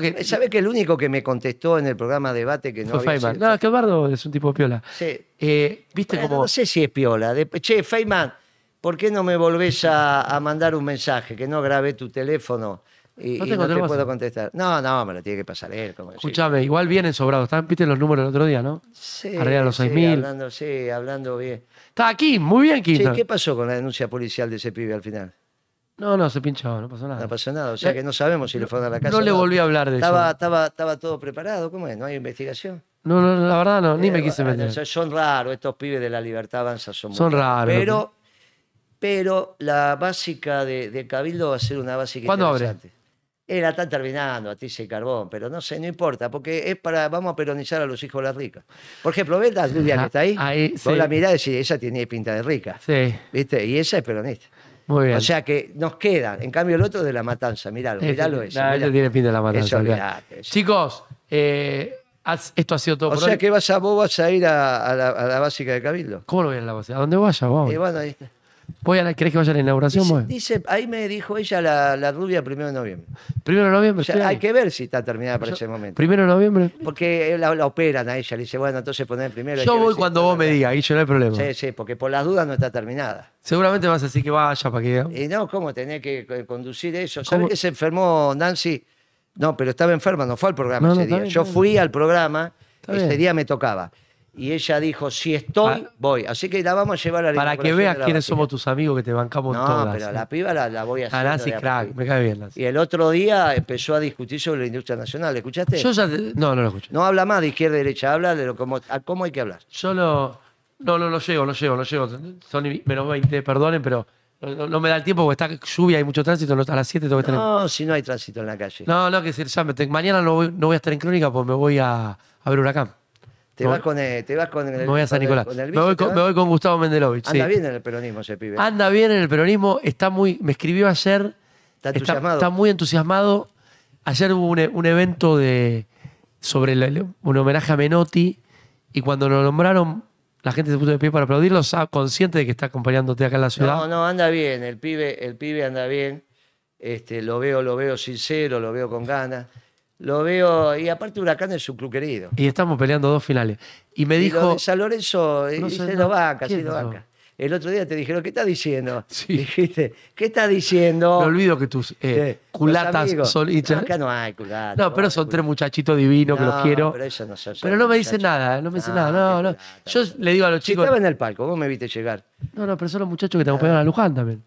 que. ¿Sabes eh, que el único que me contestó en el programa Debate que no. Fue Feynman. No, es que Bardo es un tipo piola. Sí. Eh, ¿Viste No sé si es piola. Che, Feynman, ¿por qué no me volvés a, mandar un mensaje? Que no grabé tu teléfono y no, te puedo contestar. No, no, me lo tiene que pasar él. Escúchame, igual vienen sobrados. viste los números el otro día, ¿no? Sí. Arriba los 6.000. Sí, hablando, bien. Está aquí, muy bien, Kim. Sí, ¿qué pasó con la denuncia policial de ese pibe al final? No, no, se pinchó, no pasó nada. No pasó nada, o sea que no sabemos si le fueron a la casa. No le volví a hablar de eso. Estaba, estaba todo preparado, ¿cómo es? ¿No hay investigación? No, no, la verdad no, ni eh, me quise meter. Son raros, estos pibes de la libertad avanza son, son raros. Pero, pero la básica de, Cabildo va a ser una básica ¿Cuándo Abre? Era eh, tan terminando, a ti se carbón, pero no sé, no importa, porque es para, vamos a peronizar a los hijos de las ricas. Por ejemplo, ¿ves la Julia que ah, está ahí? ahí sí. la mirada y ella tiene pinta de rica. Sí. ¿Viste? Y esa es peronista. Muy bien. O sea que nos queda. En cambio, el otro de la matanza. Míralo, míralo ese. es. Eso tiene fin de la matanza. Chicos, eh, esto ha sido todo. O sea que vas a, vos vas a ir a, la, básica de Cabildo. ¿Cómo lo voy a la básica? ¿A dónde vayas vos? Y bueno, ahí está. Voy ¿Querés que vaya a la inauguración? Dice, ahí me dijo ella la, rubia primero de noviembre. Primero de noviembre. hay que ver si está terminada para ese momento. Primero de noviembre. Porque la, operan a ella, le dice, bueno, entonces poner primero. Yo voy cuando vos me digas, Guillo, no hay problema. Sí, sí, porque por las dudas no está terminada. Seguramente vas a decir que vaya para que. Y no, ¿cómo tenés que conducir eso? ¿Sabés que se enfermó Nancy? No, pero estaba enferma, no fue al programa ese día. Yo fui al programa, ese día me tocaba. Y ella dijo, si estoy, ah. voy. Así que la vamos a llevar a la Para que veas quiénes somos tus amigos que te bancamos todas. No, pero ¿eh? la piba la, voy a ah, hacer. A Nancy crack, me cae bien Nancy. Y el otro día empezó a discutir sobre la industria nacional. escuchaste? Yo ya... No, no lo escuché. No habla más de izquierda y derecha, habla de lo cómo, cómo hay que hablar. Yo No, no, no llego, no llego, no llego. Son menos 20, perdonen, pero... No, me da el tiempo porque está lluvia, hay mucho tránsito. A las 7 tengo que tener. No, si no hay tránsito en la calle. No, no, que decir, ya mañana no voy, a estar en crónica porque me voy a ver Huracán. Te, vas con el, te Me voy a San Nicolás. me, voy con, Gustavo Mendelovich. Anda bien en el peronismo ese pibe. Anda bien en el peronismo. Está muy. Me escribió ayer. Está entusiasmado. Está, muy entusiasmado. Ayer hubo un, e, evento de sobre un homenaje a Menotti y cuando lo nombraron la gente se puso de pie para aplaudirlo, consciente de que está acompañándote acá en la ciudad. No, no, anda bien, el pibe, el pibe anda bien. Este, lo veo, lo veo sincero, lo veo con ganas. Lo veo, y aparte Huracán es su club querido. Y estamos peleando dos finales. Y me dijo. Lo San Lorenzo, eh, no nos no, vaca, El otro día te dijeron, ¿qué estás diciendo? Sí. Dijiste, ¿qué estás diciendo? Me olvido que tus eh, culatas son hinchas. no pero son tres muchachitos divinos que los quiero. Pero, no me dicen nada, no me dicen nada. No, no. Yo le digo a los chicos. Si estaba en el palco, vos me viste llegar. No, no, pero son los muchachos que te acompañaron a Luján también.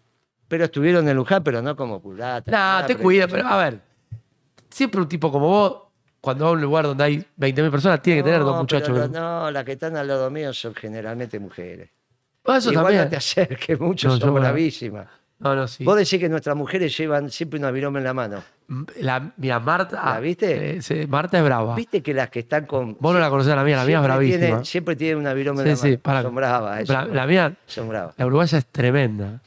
Pero estuvieron en Luján, pero no como culatas. No, te cuida pero a ver siempre un tipo como vos, cuando va a un lugar donde hay 20.000 personas, tiene que tener dos muchachos. pero no, las que están al lado mío son generalmente mujeres. Ah, eso Igual te acerques, muchos son bravísimas. Vos decís que nuestras mujeres llevan siempre una viroma en la mano. La, mira, Marta. ¿La viste? Eh, Marta es brava. ¿Viste que las que están con. Vos no la conocés la mía, la mía es bravísima. siempre tiene una viroma en la mano. sí, para. Son bravas. La, mía, Son bravas. la uruguaya es tremenda.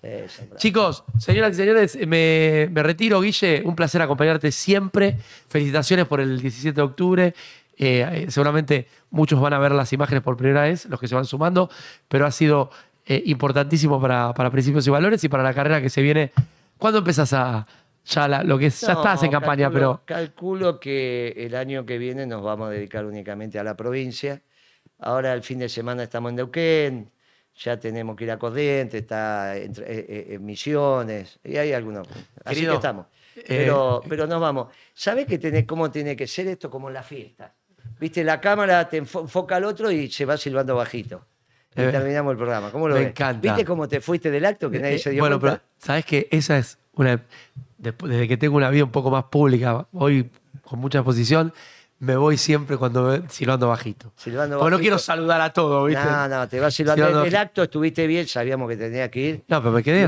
Chicos, señoras y señores, me, retiro, Guille. Un placer acompañarte siempre. Felicitaciones por el 17 de octubre. Eh, eh, seguramente muchos van a ver las imágenes por primera vez, los que se van sumando, pero ha sido eh, importantísimo para, para, principios y valores y para la carrera que se viene. ¿Cuándo empezás a.? Ya, lo que, ya estás en campaña, pero. Calculo que el año que viene nos vamos a dedicar únicamente a la provincia. Ahora, el fin de semana, estamos en Neuquén, ya tenemos que ir a Corrientes, está eh, eh, en, Misiones, y hay algunos. Así que estamos. Pero, pero nos vamos. sabes que cómo tiene que ser esto? Como en la fiesta. Viste, la cámara te enfoca al otro y se va silbando bajito. Eh, y terminamos el programa. me encanta. ¿Viste cómo te fuiste del acto que eh, nadie se eh, dio cuenta? pero sabes que esa es una. Desde que tengo una vida un poco más pública, hoy con mucha exposición, me voy siempre cuando silbando bajito. Silbando no quiero saludar a todos, ¿viste? No, no, te vas silbando. el, acto estuviste bien, sabíamos que tenía que ir. No, pero me quedé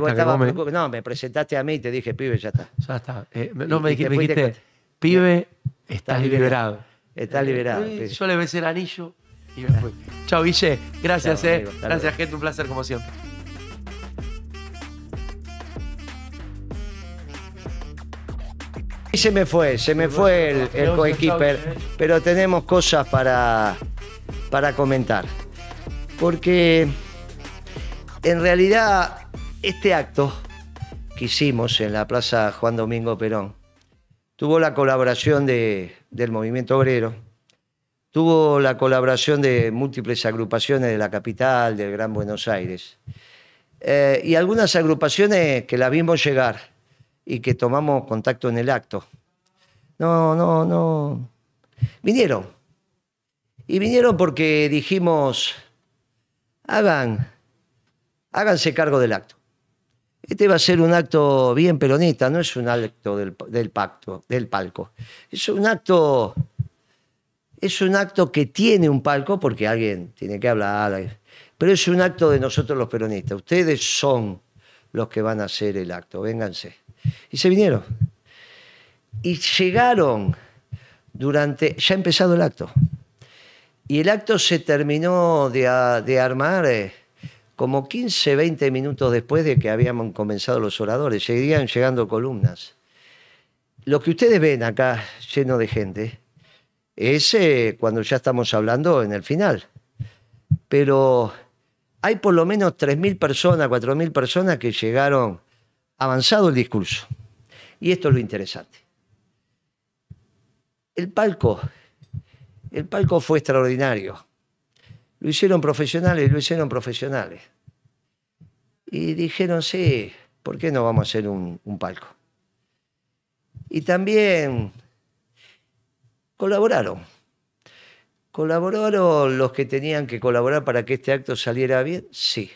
No, me presentaste a mí y te dije, pibe, ya está. Ya está. no, me, dijiste, pibe, estás, liberado. Estás liberado. yo le besé el anillo. Chau me Gracias, eh. Gracias, gente. Un placer, como siempre. Y se me fue, se me fue el, el coequiper, eh. pero tenemos cosas para, para comentar. Porque en realidad este acto que hicimos en la Plaza Juan Domingo Perón tuvo la colaboración del Movimiento Obrero, Tuvo la colaboración de múltiples agrupaciones de la capital, del Gran Buenos Aires, eh, y algunas agrupaciones que la vimos llegar y que tomamos contacto en el acto. No, no, no. Vinieron. Y vinieron porque dijimos, hagan, háganse cargo del acto. Este va a ser un acto bien peronista, no es un acto del, del pacto, del palco. Es un acto es un acto que tiene un palco, porque alguien tiene que hablar, pero es un acto de nosotros los peronistas. Ustedes son los que van a hacer el acto, vénganse. Y se vinieron. Y llegaron durante, ya ha empezado el acto. Y el acto se terminó de, armar eh, como 15, 20 minutos después de que habíamos comenzado los oradores. Seguirían llegando columnas. Lo que ustedes ven acá, lleno de gente, ese, cuando ya estamos hablando en el final. Pero hay por lo menos 3.000 personas, 4.000 personas que llegaron avanzado el discurso. Y esto es lo interesante. El palco, el palco fue extraordinario. Lo hicieron profesionales, lo hicieron profesionales. Y dijeron, sí, ¿por qué no vamos a hacer un palco? Y también colaboraron. ¿Colaboraron los que tenían que colaborar para que este acto saliera bien? Sí.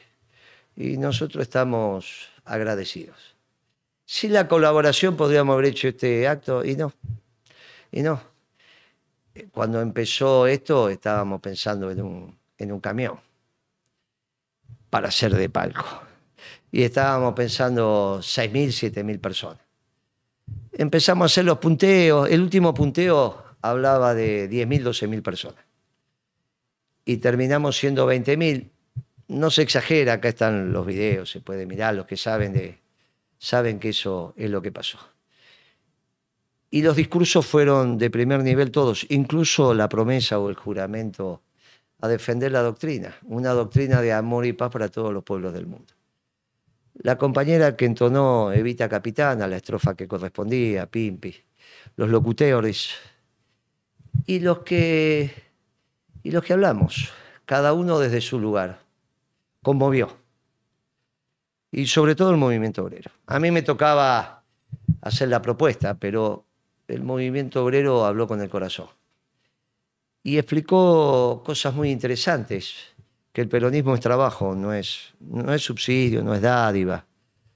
Y nosotros estamos agradecidos. Sin la colaboración podríamos haber hecho este acto y no. Y no. Cuando empezó esto estábamos pensando en un, en un camión para ser de palco. Y estábamos pensando 6.000, 7.000 personas. Empezamos a hacer los punteos. El último punteo hablaba de 10.000, 12.000 personas. Y terminamos siendo 20.000. No se exagera, acá están los videos, se puede mirar, los que saben de saben que eso es lo que pasó. Y los discursos fueron de primer nivel todos, incluso la promesa o el juramento a defender la doctrina, una doctrina de amor y paz para todos los pueblos del mundo. La compañera que entonó Evita Capitana, la estrofa que correspondía, Pimpi, los locutores, y los que, y los que hablamos, cada uno desde su lugar. Conmovió. Y sobre todo el movimiento obrero. A mí me tocaba hacer la propuesta, pero el movimiento obrero habló con el corazón. Y explicó cosas muy interesantes, que el peronismo es trabajo, no es, no es subsidio, no es dádiva.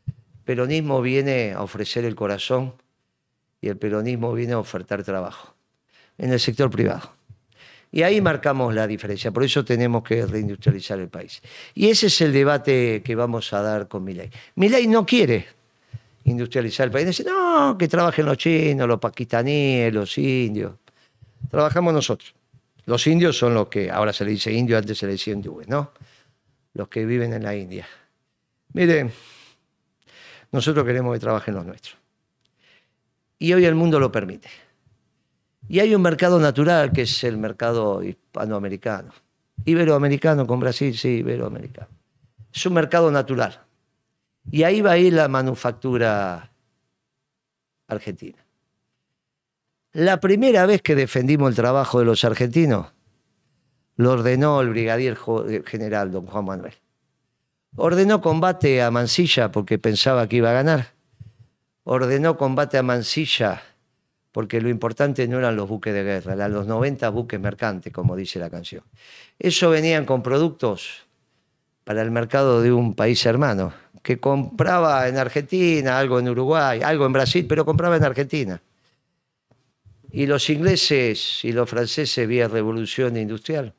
El peronismo viene a ofrecer el corazón y el peronismo viene a ofertar trabajo en el sector privado. Y ahí marcamos la diferencia, por eso tenemos que reindustrializar el país. Y ese es el debate que vamos a dar con Milei. Milei no quiere industrializar el país, dice, no, que trabajen los chinos, los paquistaníes los indios. Trabajamos nosotros. Los indios son los que, ahora se le dice indio, antes se le decía hindúes, ¿no? Los que viven en la India. Miren, nosotros queremos que trabajen los nuestros. Y hoy el mundo lo permite. Y hay un mercado natural que es el mercado hispanoamericano. Iberoamericano con Brasil, sí, iberoamericano. Es un mercado natural. Y ahí va a ir la manufactura argentina. La primera vez que defendimos el trabajo de los argentinos, lo ordenó el brigadier general don Juan Manuel. Ordenó combate a Mansilla porque pensaba que iba a ganar. Ordenó combate a Mansilla porque lo importante no eran los buques de guerra, eran los 90 buques mercantes, como dice la canción. Eso venían con productos para el mercado de un país hermano, que compraba en Argentina, algo en Uruguay, algo en Brasil, pero compraba en Argentina. Y los ingleses y los franceses, vía revolución industrial,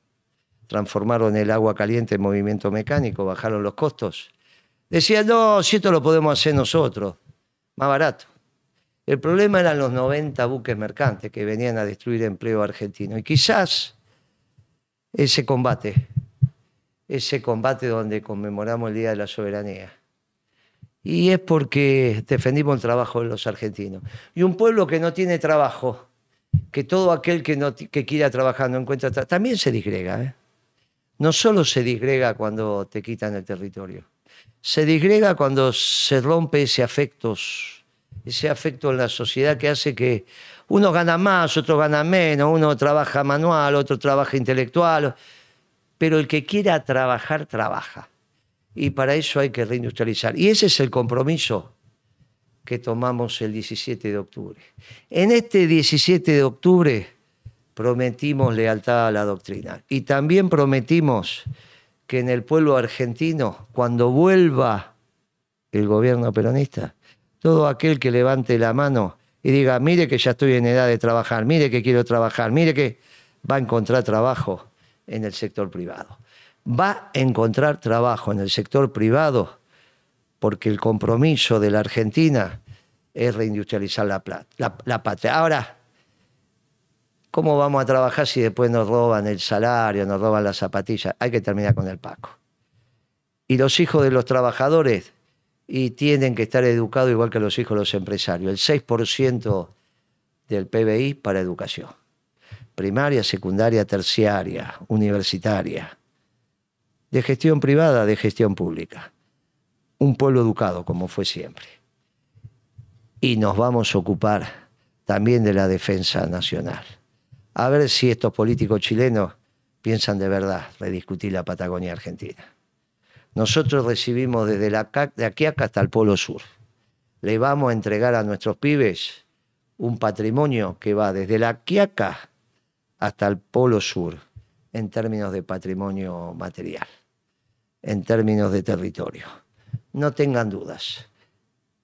transformaron el agua caliente en movimiento mecánico, bajaron los costos. Decían, no, si esto lo podemos hacer nosotros, más barato. El problema eran los 90 buques mercantes que venían a destruir empleo argentino. Y quizás ese combate, ese combate donde conmemoramos el Día de la Soberanía. Y es porque defendimos el trabajo de los argentinos. Y un pueblo que no tiene trabajo, que todo aquel que, no, quiera trabajar no encuentra trabajo, también se disgrega. ¿eh? No solo se disgrega cuando te quitan el territorio, se disgrega cuando se rompe ese afectos ese afecto en la sociedad que hace que uno gana más, otro gana menos, uno trabaja manual, otro trabaja intelectual, pero el que quiera trabajar, trabaja. Y para eso hay que reindustrializar. Y ese es el compromiso que tomamos el 17 de octubre. En este 17 de octubre prometimos lealtad a la doctrina y también prometimos que en el pueblo argentino, cuando vuelva el gobierno peronista, todo aquel que levante la mano y diga, mire que ya estoy en edad de trabajar, mire que quiero trabajar, mire que va a encontrar trabajo en el sector privado. Va a encontrar trabajo en el sector privado porque el compromiso de la Argentina es reindustrializar la, plata, patria. Ahora, ¿cómo vamos a trabajar si después nos roban el salario, nos roban las zapatillas? Hay que terminar con el Paco. Y los hijos de los trabajadores y tienen que estar educados igual que los hijos de los empresarios. El 6% del PBI para educación. Primaria, secundaria, terciaria, universitaria. De gestión privada, de gestión pública. Un pueblo educado, como fue siempre. Y nos vamos a ocupar también de la defensa nacional. A ver si estos políticos chilenos piensan de verdad rediscutir la Patagonia Argentina. Nosotros recibimos desde la, Quiaca hasta el Polo Sur. Le vamos a entregar a nuestros pibes un patrimonio que va desde la Quiaca hasta el Polo Sur en términos de patrimonio material, en términos de territorio. No tengan dudas.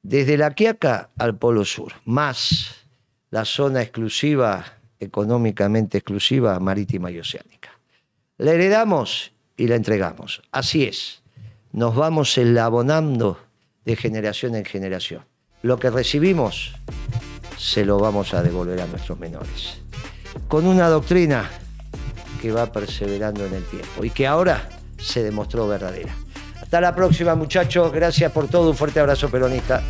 Desde la Quiaca al Polo Sur, más la zona exclusiva, económicamente exclusiva, marítima y oceánica. La heredamos y la entregamos. Así es nos vamos elabonando de generación en generación. Lo que recibimos se lo vamos a devolver a nuestros menores. Con una doctrina que va perseverando en el tiempo y que ahora se demostró verdadera. Hasta la próxima muchachos, gracias por todo, un fuerte abrazo peronista.